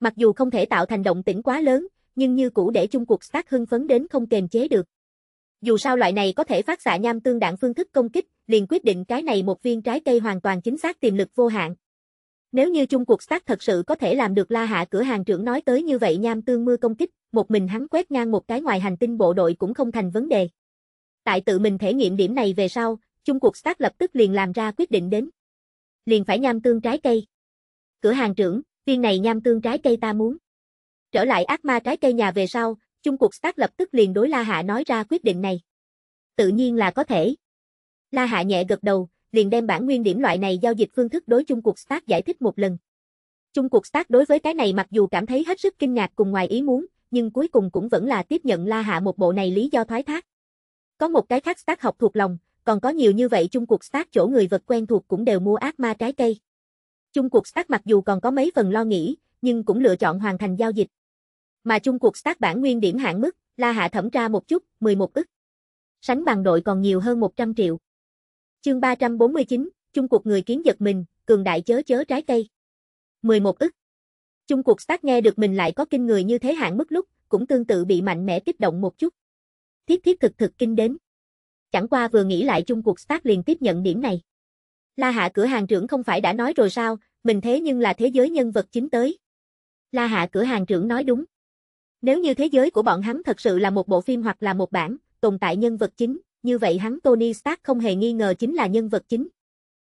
Mặc dù không thể tạo thành động tĩnh quá lớn, nhưng như cũ để chung cuộc Stark hưng phấn đến không kềm chế được. Dù sao loại này có thể phát xạ nham tương đạn phương thức công kích, liền quyết định cái này một viên trái cây hoàn toàn chính xác tiềm lực vô hạn. Nếu như chung cuộc Stark thật sự có thể làm được la hạ cửa hàng trưởng nói tới như vậy nham tương mưa công kích, một mình hắn quét ngang một cái ngoài hành tinh bộ đội cũng không thành vấn đề. Tại tự mình thể nghiệm điểm này về sau, chung cuộc Stark lập tức liền làm ra quyết định đến. Liền phải nham tương trái cây. Cửa hàng trưởng, viên này nham tương trái cây ta muốn. Trở lại ác ma trái cây nhà về sau, chung cuộc tác lập tức liền đối La Hạ nói ra quyết định này. Tự nhiên là có thể. La Hạ nhẹ gật đầu, liền đem bản nguyên điểm loại này giao dịch phương thức đối chung cuộc tác giải thích một lần. Chung cuộc tác đối với cái này mặc dù cảm thấy hết sức kinh ngạc cùng ngoài ý muốn, nhưng cuối cùng cũng vẫn là tiếp nhận La Hạ một bộ này lý do thoái thác. Có một cái khác tác học thuộc lòng, còn có nhiều như vậy chung cuộc tác chỗ người vật quen thuộc cũng đều mua ác ma trái cây. Chung cuộc tác mặc dù còn có mấy phần lo nghĩ, nhưng cũng lựa chọn hoàn thành giao dịch. Mà chung cuộc start bản nguyên điểm hạn mức, La Hạ thẩm tra một chút, 11 ức. Sánh bằng đội còn nhiều hơn 100 triệu. Chương 349, chung cuộc người kiến giật mình, cường đại chớ chớ trái cây. 11 ức. Chung cuộc start nghe được mình lại có kinh người như thế hạn mức lúc, cũng tương tự bị mạnh mẽ kích động một chút. Thiết thiết thực thực kinh đến. Chẳng qua vừa nghĩ lại chung cuộc start liền tiếp nhận điểm này. La Hạ cửa hàng trưởng không phải đã nói rồi sao, mình thế nhưng là thế giới nhân vật chính tới. La Hạ cửa hàng trưởng nói đúng. Nếu như thế giới của bọn hắn thật sự là một bộ phim hoặc là một bản, tồn tại nhân vật chính, như vậy hắn Tony Stark không hề nghi ngờ chính là nhân vật chính.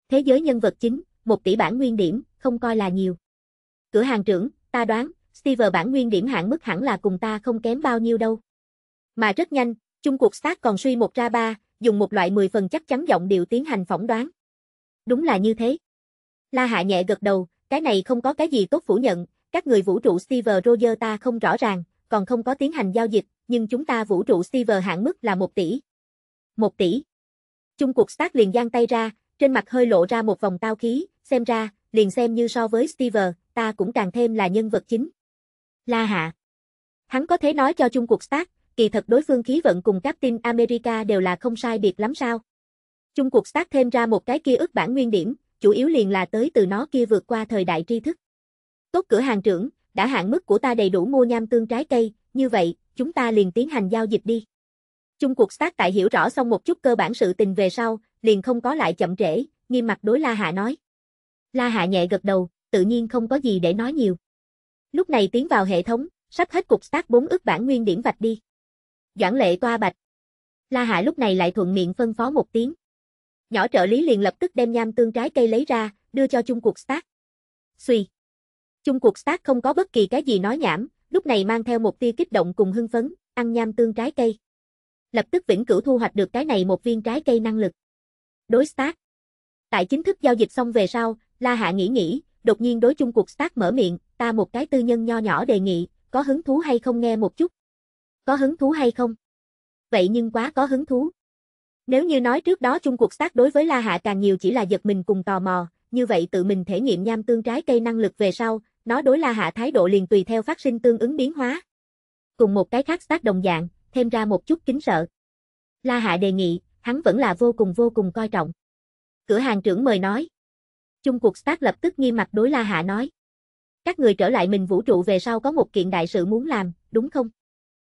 Thế giới nhân vật chính, một tỷ bản nguyên điểm, không coi là nhiều. Cửa hàng trưởng, ta đoán, Steve bản nguyên điểm hạng mức hẳn là cùng ta không kém bao nhiêu đâu. Mà rất nhanh, chung cuộc Stark còn suy một ra ba, dùng một loại 10 phần chắc chắn giọng điều tiến hành phỏng đoán. Đúng là như thế. La Hạ nhẹ gật đầu, cái này không có cái gì tốt phủ nhận, các người vũ trụ Steve Roger ta không rõ ràng, còn không có tiến hành giao dịch, nhưng chúng ta vũ trụ Silver hạn mức là 1 tỷ. 1 tỷ. Chung cuộc Stark liền giang tay ra, trên mặt hơi lộ ra một vòng tao khí, xem ra, liền xem như so với Steve, ta cũng càng thêm là nhân vật chính. La Hạ. Hắn có thể nói cho Trung cuộc Stark, kỳ thật đối phương khí vận cùng Captain America đều là không sai biệt lắm sao. Trung cuộc Stark thêm ra một cái kia ức bản nguyên điểm, chủ yếu liền là tới từ nó kia vượt qua thời đại tri thức. Tốt cửa hàng trưởng, đã hạn mức của ta đầy đủ mua nham tương trái cây, như vậy, chúng ta liền tiến hành giao dịch đi. Chung cuộc sát tại hiểu rõ xong một chút cơ bản sự tình về sau, liền không có lại chậm trễ, nghiêm mặt đối La Hạ nói. La Hạ nhẹ gật đầu, tự nhiên không có gì để nói nhiều. Lúc này tiến vào hệ thống, sắp hết cục stack 4 ước bản nguyên điểm vạch đi. Doãn lệ toa bạch. La Hạ lúc này lại thuận miệng phân phó một tiếng. Nhỏ trợ lý liền lập tức đem nham tương trái cây lấy ra, đưa cho chung cuộc stack. Xùy. Chung cuộc Stark không có bất kỳ cái gì nói nhảm, lúc này mang theo một tia kích động cùng hưng phấn, ăn nham tương trái cây. Lập tức vĩnh cửu thu hoạch được cái này một viên trái cây năng lực. Đối Stark. Tại chính thức giao dịch xong về sau, La Hạ nghĩ nghĩ, đột nhiên đối chung cuộc Stark mở miệng, ta một cái tư nhân nho nhỏ đề nghị, có hứng thú hay không nghe một chút? Có hứng thú hay không? Vậy nhưng quá có hứng thú. Nếu như nói trước đó chung cuộc Stark đối với La Hạ càng nhiều chỉ là giật mình cùng tò mò, như vậy tự mình thể nghiệm nham tương trái cây năng lực về sau, nó đối La Hạ thái độ liền tùy theo phát sinh tương ứng biến hóa. Cùng một cái khác tác đồng dạng, thêm ra một chút kính sợ. La Hạ đề nghị, hắn vẫn là vô cùng vô cùng coi trọng. Cửa hàng trưởng mời nói. Chung cuộc Stark lập tức nghiêm mặt đối La Hạ nói. Các người trở lại mình vũ trụ về sau có một kiện đại sự muốn làm, đúng không?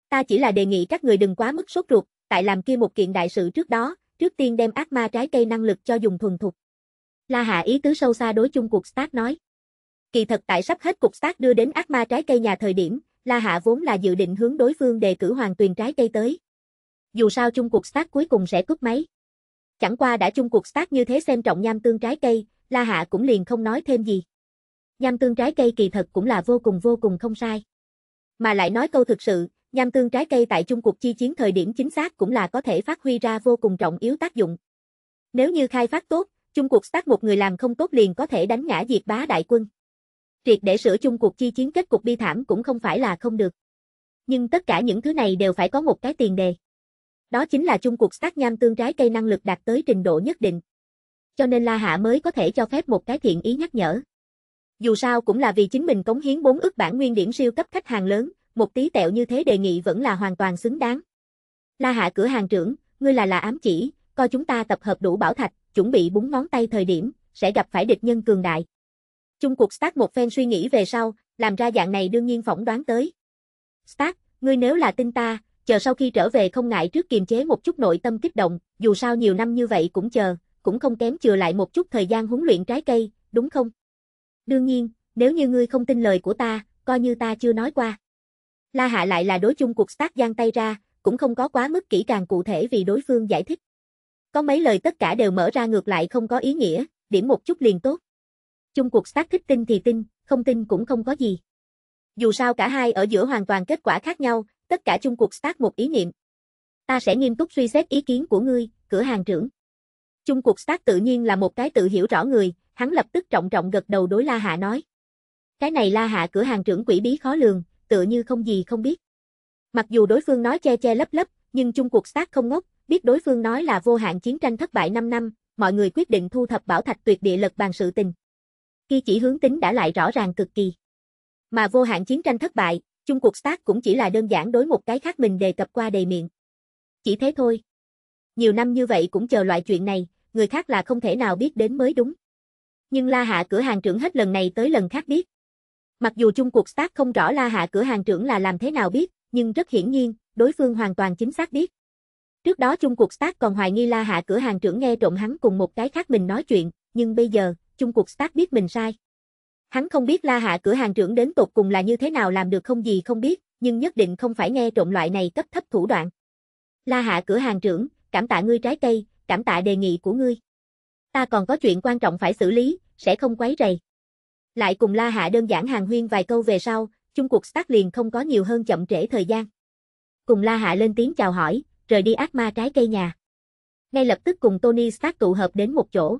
Ta chỉ là đề nghị các người đừng quá mức sốt ruột, tại làm kia một kiện đại sự trước đó, trước tiên đem ác ma trái cây năng lực cho dùng thuần thục. La Hạ ý tứ sâu xa đối chung cuộc Stark nói. Kỳ thật tại sắp hết cục sát đưa đến ác ma trái cây nhà thời điểm, La Hạ vốn là dự định hướng đối phương đề cử hoàng tuyền trái cây tới. Dù sao chung cuộc sát cuối cùng sẽ cướp máy. Chẳng qua đã chung cuộc sát như thế xem trọng nham tương trái cây, La Hạ cũng liền không nói thêm gì. Nham tương trái cây kỳ thật cũng là vô cùng vô cùng không sai. Mà lại nói câu thực sự, nham tương trái cây tại chung cuộc chi chiến thời điểm chính xác cũng là có thể phát huy ra vô cùng trọng yếu tác dụng. Nếu như khai phát tốt, chung cuộc sát một người làm không tốt liền có thể đánh ngã diệt bá đại quân triệt để sửa chung cuộc chi chiến kết cục bi thảm cũng không phải là không được. Nhưng tất cả những thứ này đều phải có một cái tiền đề. Đó chính là chung cuộc sát nham tương trái cây năng lực đạt tới trình độ nhất định. Cho nên La Hạ mới có thể cho phép một cái thiện ý nhắc nhở. Dù sao cũng là vì chính mình cống hiến 4 ước bản nguyên điểm siêu cấp khách hàng lớn, một tí tẹo như thế đề nghị vẫn là hoàn toàn xứng đáng. La Hạ cửa hàng trưởng, ngươi là là ám chỉ, coi chúng ta tập hợp đủ bảo thạch, chuẩn bị búng ngón tay thời điểm, sẽ gặp phải địch nhân cường đại. Chung cuộc Stark một phen suy nghĩ về sau, làm ra dạng này đương nhiên phỏng đoán tới. Stark, ngươi nếu là tin ta, chờ sau khi trở về không ngại trước kiềm chế một chút nội tâm kích động, dù sao nhiều năm như vậy cũng chờ, cũng không kém chừa lại một chút thời gian huấn luyện trái cây, đúng không? Đương nhiên, nếu như ngươi không tin lời của ta, coi như ta chưa nói qua. La Hạ lại là đối chung cuộc Stark giang tay ra, cũng không có quá mức kỹ càng cụ thể vì đối phương giải thích. Có mấy lời tất cả đều mở ra ngược lại không có ý nghĩa, điểm một chút liền tốt. Chung cuộc Stark thích tin thì tin, không tin cũng không có gì. Dù sao cả hai ở giữa hoàn toàn kết quả khác nhau, tất cả chung cuộc Stark một ý niệm. Ta sẽ nghiêm túc suy xét ý kiến của ngươi, cửa hàng trưởng. Chung cuộc Stark tự nhiên là một cái tự hiểu rõ người, hắn lập tức trọng trọng gật đầu đối La Hạ nói. Cái này La Hạ cửa hàng trưởng quỷ bí khó lường, tựa như không gì không biết. Mặc dù đối phương nói che che lấp lấp, nhưng Trung cuộc Stark không ngốc, biết đối phương nói là vô hạn chiến tranh thất bại 5 năm, mọi người quyết định thu thập bảo thạch tuyệt địa lật bàn sự tình. Khi chỉ hướng tính đã lại rõ ràng cực kỳ. Mà vô hạn chiến tranh thất bại, chung cuộc Stark cũng chỉ là đơn giản đối một cái khác mình đề cập qua đầy miệng. Chỉ thế thôi. Nhiều năm như vậy cũng chờ loại chuyện này, người khác là không thể nào biết đến mới đúng. Nhưng La Hạ cửa hàng trưởng hết lần này tới lần khác biết. Mặc dù chung cuộc Stark không rõ La Hạ cửa hàng trưởng là làm thế nào biết, nhưng rất hiển nhiên, đối phương hoàn toàn chính xác biết. Trước đó chung cuộc Stark còn hoài nghi La Hạ cửa hàng trưởng nghe trộm hắn cùng một cái khác mình nói chuyện, nhưng bây giờ chung cuộc Stark biết mình sai. Hắn không biết La Hạ cửa hàng trưởng đến tột cùng là như thế nào làm được không gì không biết, nhưng nhất định không phải nghe trộm loại này cấp thấp thủ đoạn. La Hạ cửa hàng trưởng, cảm tạ ngươi trái cây, cảm tạ đề nghị của ngươi. Ta còn có chuyện quan trọng phải xử lý, sẽ không quấy rầy. Lại cùng La Hạ đơn giản hàng huyên vài câu về sau, chung cuộc Stark liền không có nhiều hơn chậm trễ thời gian. Cùng La Hạ lên tiếng chào hỏi, rời đi ác ma trái cây nhà. Ngay lập tức cùng Tony Stark tụ hợp đến một chỗ.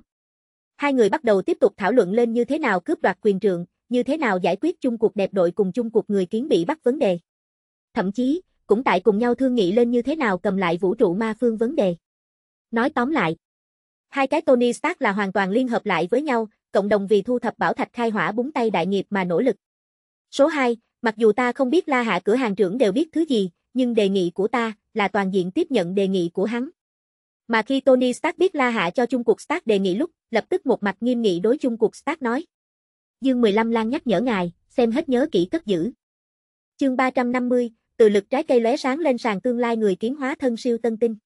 Hai người bắt đầu tiếp tục thảo luận lên như thế nào cướp đoạt quyền trượng, như thế nào giải quyết chung cuộc đẹp đội cùng chung cuộc người kiến bị bắt vấn đề. Thậm chí, cũng tại cùng nhau thương nghị lên như thế nào cầm lại vũ trụ ma phương vấn đề. Nói tóm lại, hai cái Tony Stark là hoàn toàn liên hợp lại với nhau, cộng đồng vì thu thập bảo thạch khai hỏa búng tay đại nghiệp mà nỗ lực. Số 2, mặc dù ta không biết La Hạ cửa hàng trưởng đều biết thứ gì, nhưng đề nghị của ta là toàn diện tiếp nhận đề nghị của hắn. Mà khi Tony Stark biết La Hạ cho chung cuộc Stark đề nghị lúc, lập tức một mặt nghiêm nghị đối chung cuộc Stark nói. Dương 15 Lan nhắc nhở ngài, xem hết nhớ kỹ cất giữ. Chương 350, từ lực trái cây lóe sáng lên sàn tương lai người kiến hóa thân siêu tân tinh.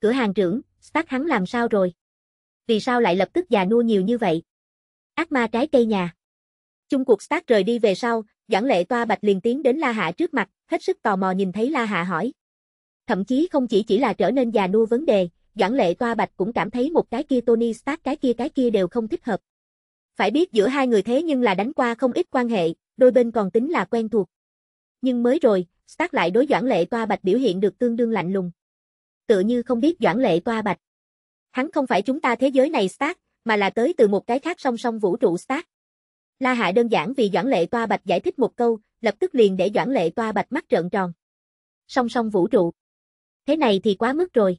Cửa hàng trưởng, Stark hắn làm sao rồi? Vì sao lại lập tức già nua nhiều như vậy? Ác ma trái cây nhà. Chung cuộc Stark rời đi về sau, Doãn lệ toa bạch liền tiến đến La Hạ trước mặt, hết sức tò mò nhìn thấy La Hạ hỏi. Thậm chí không chỉ chỉ là trở nên già nua vấn đề, Doãn lệ toa bạch cũng cảm thấy một cái kia Tony Stark cái kia cái kia đều không thích hợp. Phải biết giữa hai người thế nhưng là đánh qua không ít quan hệ, đôi bên còn tính là quen thuộc. Nhưng mới rồi, Stark lại đối Doãn lệ toa bạch biểu hiện được tương đương lạnh lùng. Tựa như không biết Doãn lệ toa bạch. Hắn không phải chúng ta thế giới này Stark, mà là tới từ một cái khác song song vũ trụ Stark. La hại đơn giản vì Doãn lệ toa bạch giải thích một câu, lập tức liền để Doãn lệ toa bạch mắt trợn tròn. Song song vũ trụ. Thế này thì quá mức rồi.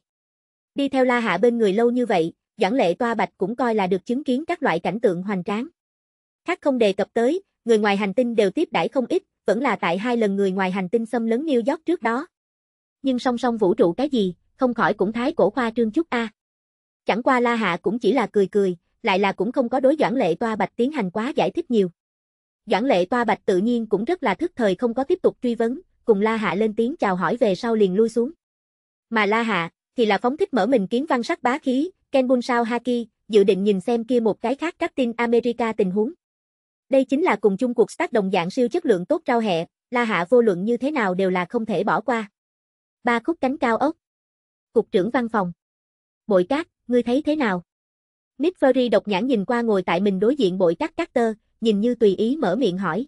Đi theo La Hạ bên người lâu như vậy, giản Lệ Toa Bạch cũng coi là được chứng kiến các loại cảnh tượng hoành tráng. Khác không đề cập tới, người ngoài hành tinh đều tiếp đãi không ít, vẫn là tại hai lần người ngoài hành tinh xâm lấn New York trước đó. Nhưng song song vũ trụ cái gì, không khỏi cũng thái cổ khoa trương chút a. Chẳng qua La Hạ cũng chỉ là cười cười, lại là cũng không có đối giản Lệ Toa Bạch tiến hành quá giải thích nhiều. giản Lệ Toa Bạch tự nhiên cũng rất là thức thời không có tiếp tục truy vấn, cùng La Hạ lên tiếng chào hỏi về sau liền lui xuống. Mà La Hạ, thì là phóng thích mở mình kiến văn sắc bá khí, Kenbun Sao Haki, dự định nhìn xem kia một cái khác Captain America tình huống. Đây chính là cùng chung cuộc tác đồng dạng siêu chất lượng tốt trao hẹ, La Hạ vô luận như thế nào đều là không thể bỏ qua. Ba khúc cánh cao ốc. Cục trưởng văn phòng. Bội cát, ngươi thấy thế nào? Nick Fury độc nhãn nhìn qua ngồi tại mình đối diện bội cát cát tơ, nhìn như tùy ý mở miệng hỏi.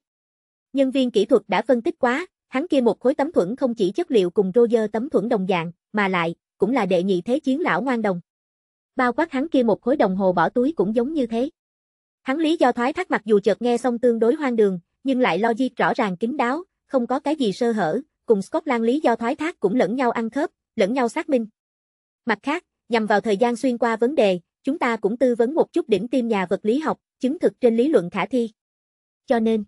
Nhân viên kỹ thuật đã phân tích quá, hắn kia một khối tấm thuẫn không chỉ chất liệu cùng Roger tấm thuẫn đồng dạng, mà lại, cũng là đệ nhị thế chiến lão ngoan đồng. Bao quát hắn kia một khối đồng hồ bỏ túi cũng giống như thế. Hắn lý do thoái thác mặc dù chợt nghe xong tương đối hoang đường, nhưng lại logic rõ ràng kín đáo, không có cái gì sơ hở, cùng Scotland lý do thoái thác cũng lẫn nhau ăn khớp, lẫn nhau xác minh. Mặt khác, nhằm vào thời gian xuyên qua vấn đề, chúng ta cũng tư vấn một chút đỉnh tiêm nhà vật lý học, chứng thực trên lý luận khả thi. Cho nên,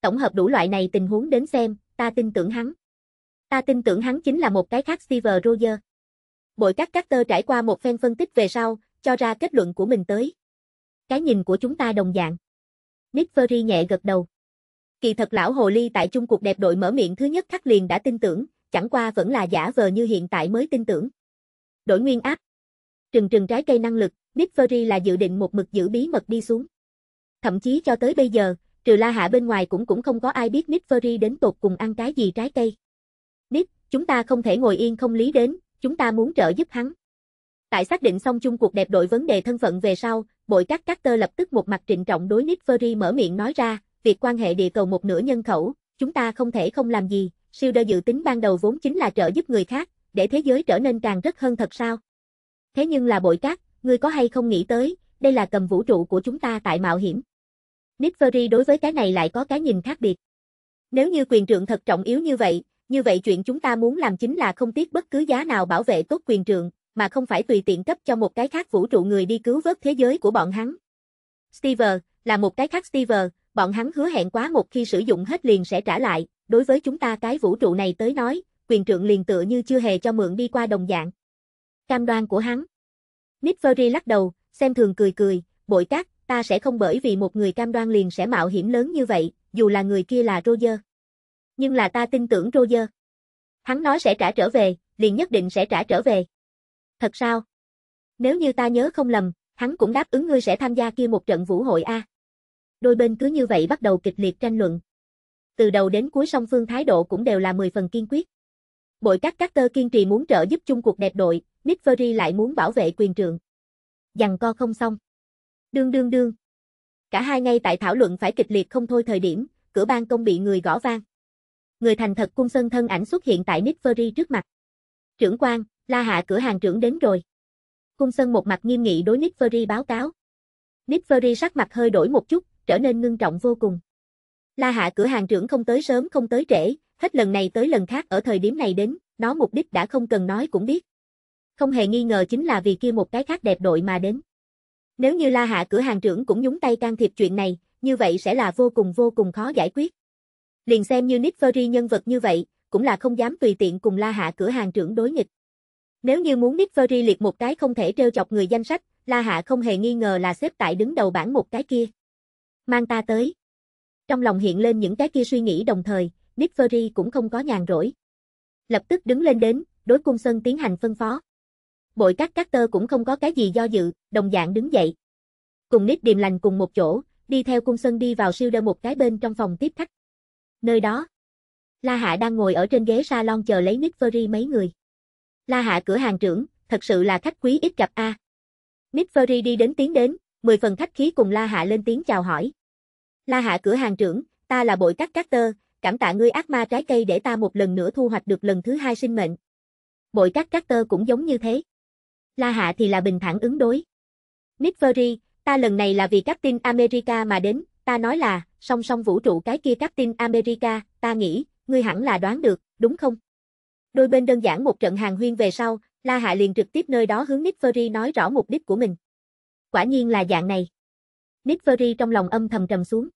tổng hợp đủ loại này tình huống đến xem, ta tin tưởng hắn. Ta tin tưởng hắn chính là một cái khác Steve Roger. Bội các các tơ trải qua một phen phân tích về sau, cho ra kết luận của mình tới. Cái nhìn của chúng ta đồng dạng. Nick Fury nhẹ gật đầu. Kỳ thật lão hồ ly tại chung cuộc đẹp đội mở miệng thứ nhất khắc liền đã tin tưởng, chẳng qua vẫn là giả vờ như hiện tại mới tin tưởng. Đổi nguyên áp. Trừng trừng trái cây năng lực, Nick Fury là dự định một mực giữ bí mật đi xuống. Thậm chí cho tới bây giờ, trừ La Hạ bên ngoài cũng cũng không có ai biết Nick Fury đến tột cùng ăn cái gì trái cây. Nick, chúng ta không thể ngồi yên không lý đến, chúng ta muốn trợ giúp hắn. Tại xác định xong chung cuộc đẹp đội vấn đề thân phận về sau, bội các các tơ lập tức một mặt trịnh trọng đối Nick Fury mở miệng nói ra, việc quan hệ địa cầu một nửa nhân khẩu, chúng ta không thể không làm gì, siêu đơ dự tính ban đầu vốn chính là trợ giúp người khác, để thế giới trở nên càng rất hơn thật sao. Thế nhưng là bội các, ngươi có hay không nghĩ tới, đây là cầm vũ trụ của chúng ta tại mạo hiểm. Nick Fury đối với cái này lại có cái nhìn khác biệt. Nếu như quyền trượng thật trọng yếu như vậy, như vậy chuyện chúng ta muốn làm chính là không tiếc bất cứ giá nào bảo vệ tốt quyền trượng, mà không phải tùy tiện cấp cho một cái khác vũ trụ người đi cứu vớt thế giới của bọn hắn. Steve, là một cái khác Steve, bọn hắn hứa hẹn quá một khi sử dụng hết liền sẽ trả lại, đối với chúng ta cái vũ trụ này tới nói, quyền trượng liền tựa như chưa hề cho mượn đi qua đồng dạng. Cam đoan của hắn. Nick lắc đầu, xem thường cười cười, bội cát, ta sẽ không bởi vì một người cam đoan liền sẽ mạo hiểm lớn như vậy, dù là người kia là Roger nhưng là ta tin tưởng Roger. Hắn nói sẽ trả trở về, liền nhất định sẽ trả trở về. Thật sao? Nếu như ta nhớ không lầm, hắn cũng đáp ứng ngươi sẽ tham gia kia một trận vũ hội A. Đôi bên cứ như vậy bắt đầu kịch liệt tranh luận. Từ đầu đến cuối song phương thái độ cũng đều là 10 phần kiên quyết. Bội các các tơ kiên trì muốn trợ giúp chung cuộc đẹp đội, Nick Fury lại muốn bảo vệ quyền trượng. Dằn co không xong. Đương đương đương. Cả hai ngay tại thảo luận phải kịch liệt không thôi thời điểm, cửa ban công bị người gõ vang người thành thật cung sơn thân ảnh xuất hiện tại Nick Fury trước mặt. Trưởng quan, La Hạ cửa hàng trưởng đến rồi. Cung sơn một mặt nghiêm nghị đối Nick Fury báo cáo. Nick Fury sắc mặt hơi đổi một chút, trở nên ngưng trọng vô cùng. La Hạ cửa hàng trưởng không tới sớm không tới trễ, hết lần này tới lần khác ở thời điểm này đến, nó mục đích đã không cần nói cũng biết. Không hề nghi ngờ chính là vì kia một cái khác đẹp đội mà đến. Nếu như La Hạ cửa hàng trưởng cũng nhúng tay can thiệp chuyện này, như vậy sẽ là vô cùng vô cùng khó giải quyết. Liền xem như Nick Fury nhân vật như vậy, cũng là không dám tùy tiện cùng La Hạ cửa hàng trưởng đối nghịch. Nếu như muốn Nick Fury liệt một cái không thể treo chọc người danh sách, La Hạ không hề nghi ngờ là xếp tại đứng đầu bảng một cái kia. Mang ta tới. Trong lòng hiện lên những cái kia suy nghĩ đồng thời, Nick Fury cũng không có nhàn rỗi. Lập tức đứng lên đến, đối cung sân tiến hành phân phó. Bội các các tơ cũng không có cái gì do dự, đồng dạng đứng dậy. Cùng Nick điềm lành cùng một chỗ, đi theo cung sân đi vào siêu đơ một cái bên trong phòng tiếp khách. Nơi đó, La Hạ đang ngồi ở trên ghế salon chờ lấy Nick Fury mấy người. La Hạ cửa hàng trưởng, thật sự là khách quý ít gặp a. Nick Fury đi đến tiến đến, mười phần khách khí cùng La Hạ lên tiếng chào hỏi. La Hạ cửa hàng trưởng, ta là bội cắt cát tơ, cảm tạ ngươi ác ma trái cây để ta một lần nữa thu hoạch được lần thứ hai sinh mệnh. Bội cắt cát tơ cũng giống như thế. La Hạ thì là bình thản ứng đối. Nick Fury, ta lần này là vì Captain America mà đến, ta nói là, song song vũ trụ cái kia Captain America, ta nghĩ, ngươi hẳn là đoán được, đúng không? Đôi bên đơn giản một trận hàng huyên về sau, La Hạ liền trực tiếp nơi đó hướng Nick Fury nói rõ mục đích của mình. Quả nhiên là dạng này. Nick Fury trong lòng âm thầm trầm xuống.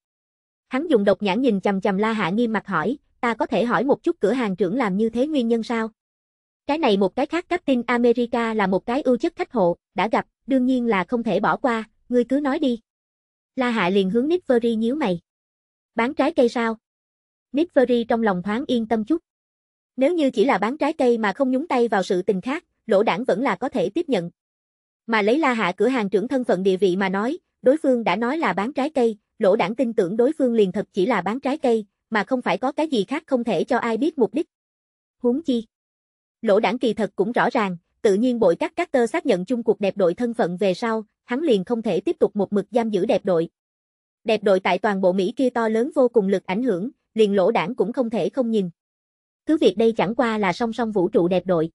Hắn dùng độc nhãn nhìn chầm chầm La Hạ nghiêm mặt hỏi, ta có thể hỏi một chút cửa hàng trưởng làm như thế nguyên nhân sao? Cái này một cái khác Captain America là một cái ưu chất khách hộ, đã gặp, đương nhiên là không thể bỏ qua, ngươi cứ nói đi. La Hạ liền hướng Nick Fury nhíu mày. Bán trái cây sao? Nick Fury trong lòng thoáng yên tâm chút. Nếu như chỉ là bán trái cây mà không nhúng tay vào sự tình khác, lỗ đảng vẫn là có thể tiếp nhận. Mà lấy la hạ cửa hàng trưởng thân phận địa vị mà nói, đối phương đã nói là bán trái cây, lỗ đảng tin tưởng đối phương liền thật chỉ là bán trái cây, mà không phải có cái gì khác không thể cho ai biết mục đích. Huống chi. Lỗ đảng kỳ thật cũng rõ ràng, tự nhiên bội các các tơ xác nhận chung cuộc đẹp đội thân phận về sau, hắn liền không thể tiếp tục một mực giam giữ đẹp đội đẹp đội tại toàn bộ Mỹ kia to lớn vô cùng lực ảnh hưởng, liền lỗ đảng cũng không thể không nhìn. Cứ việc đây chẳng qua là song song vũ trụ đẹp đội.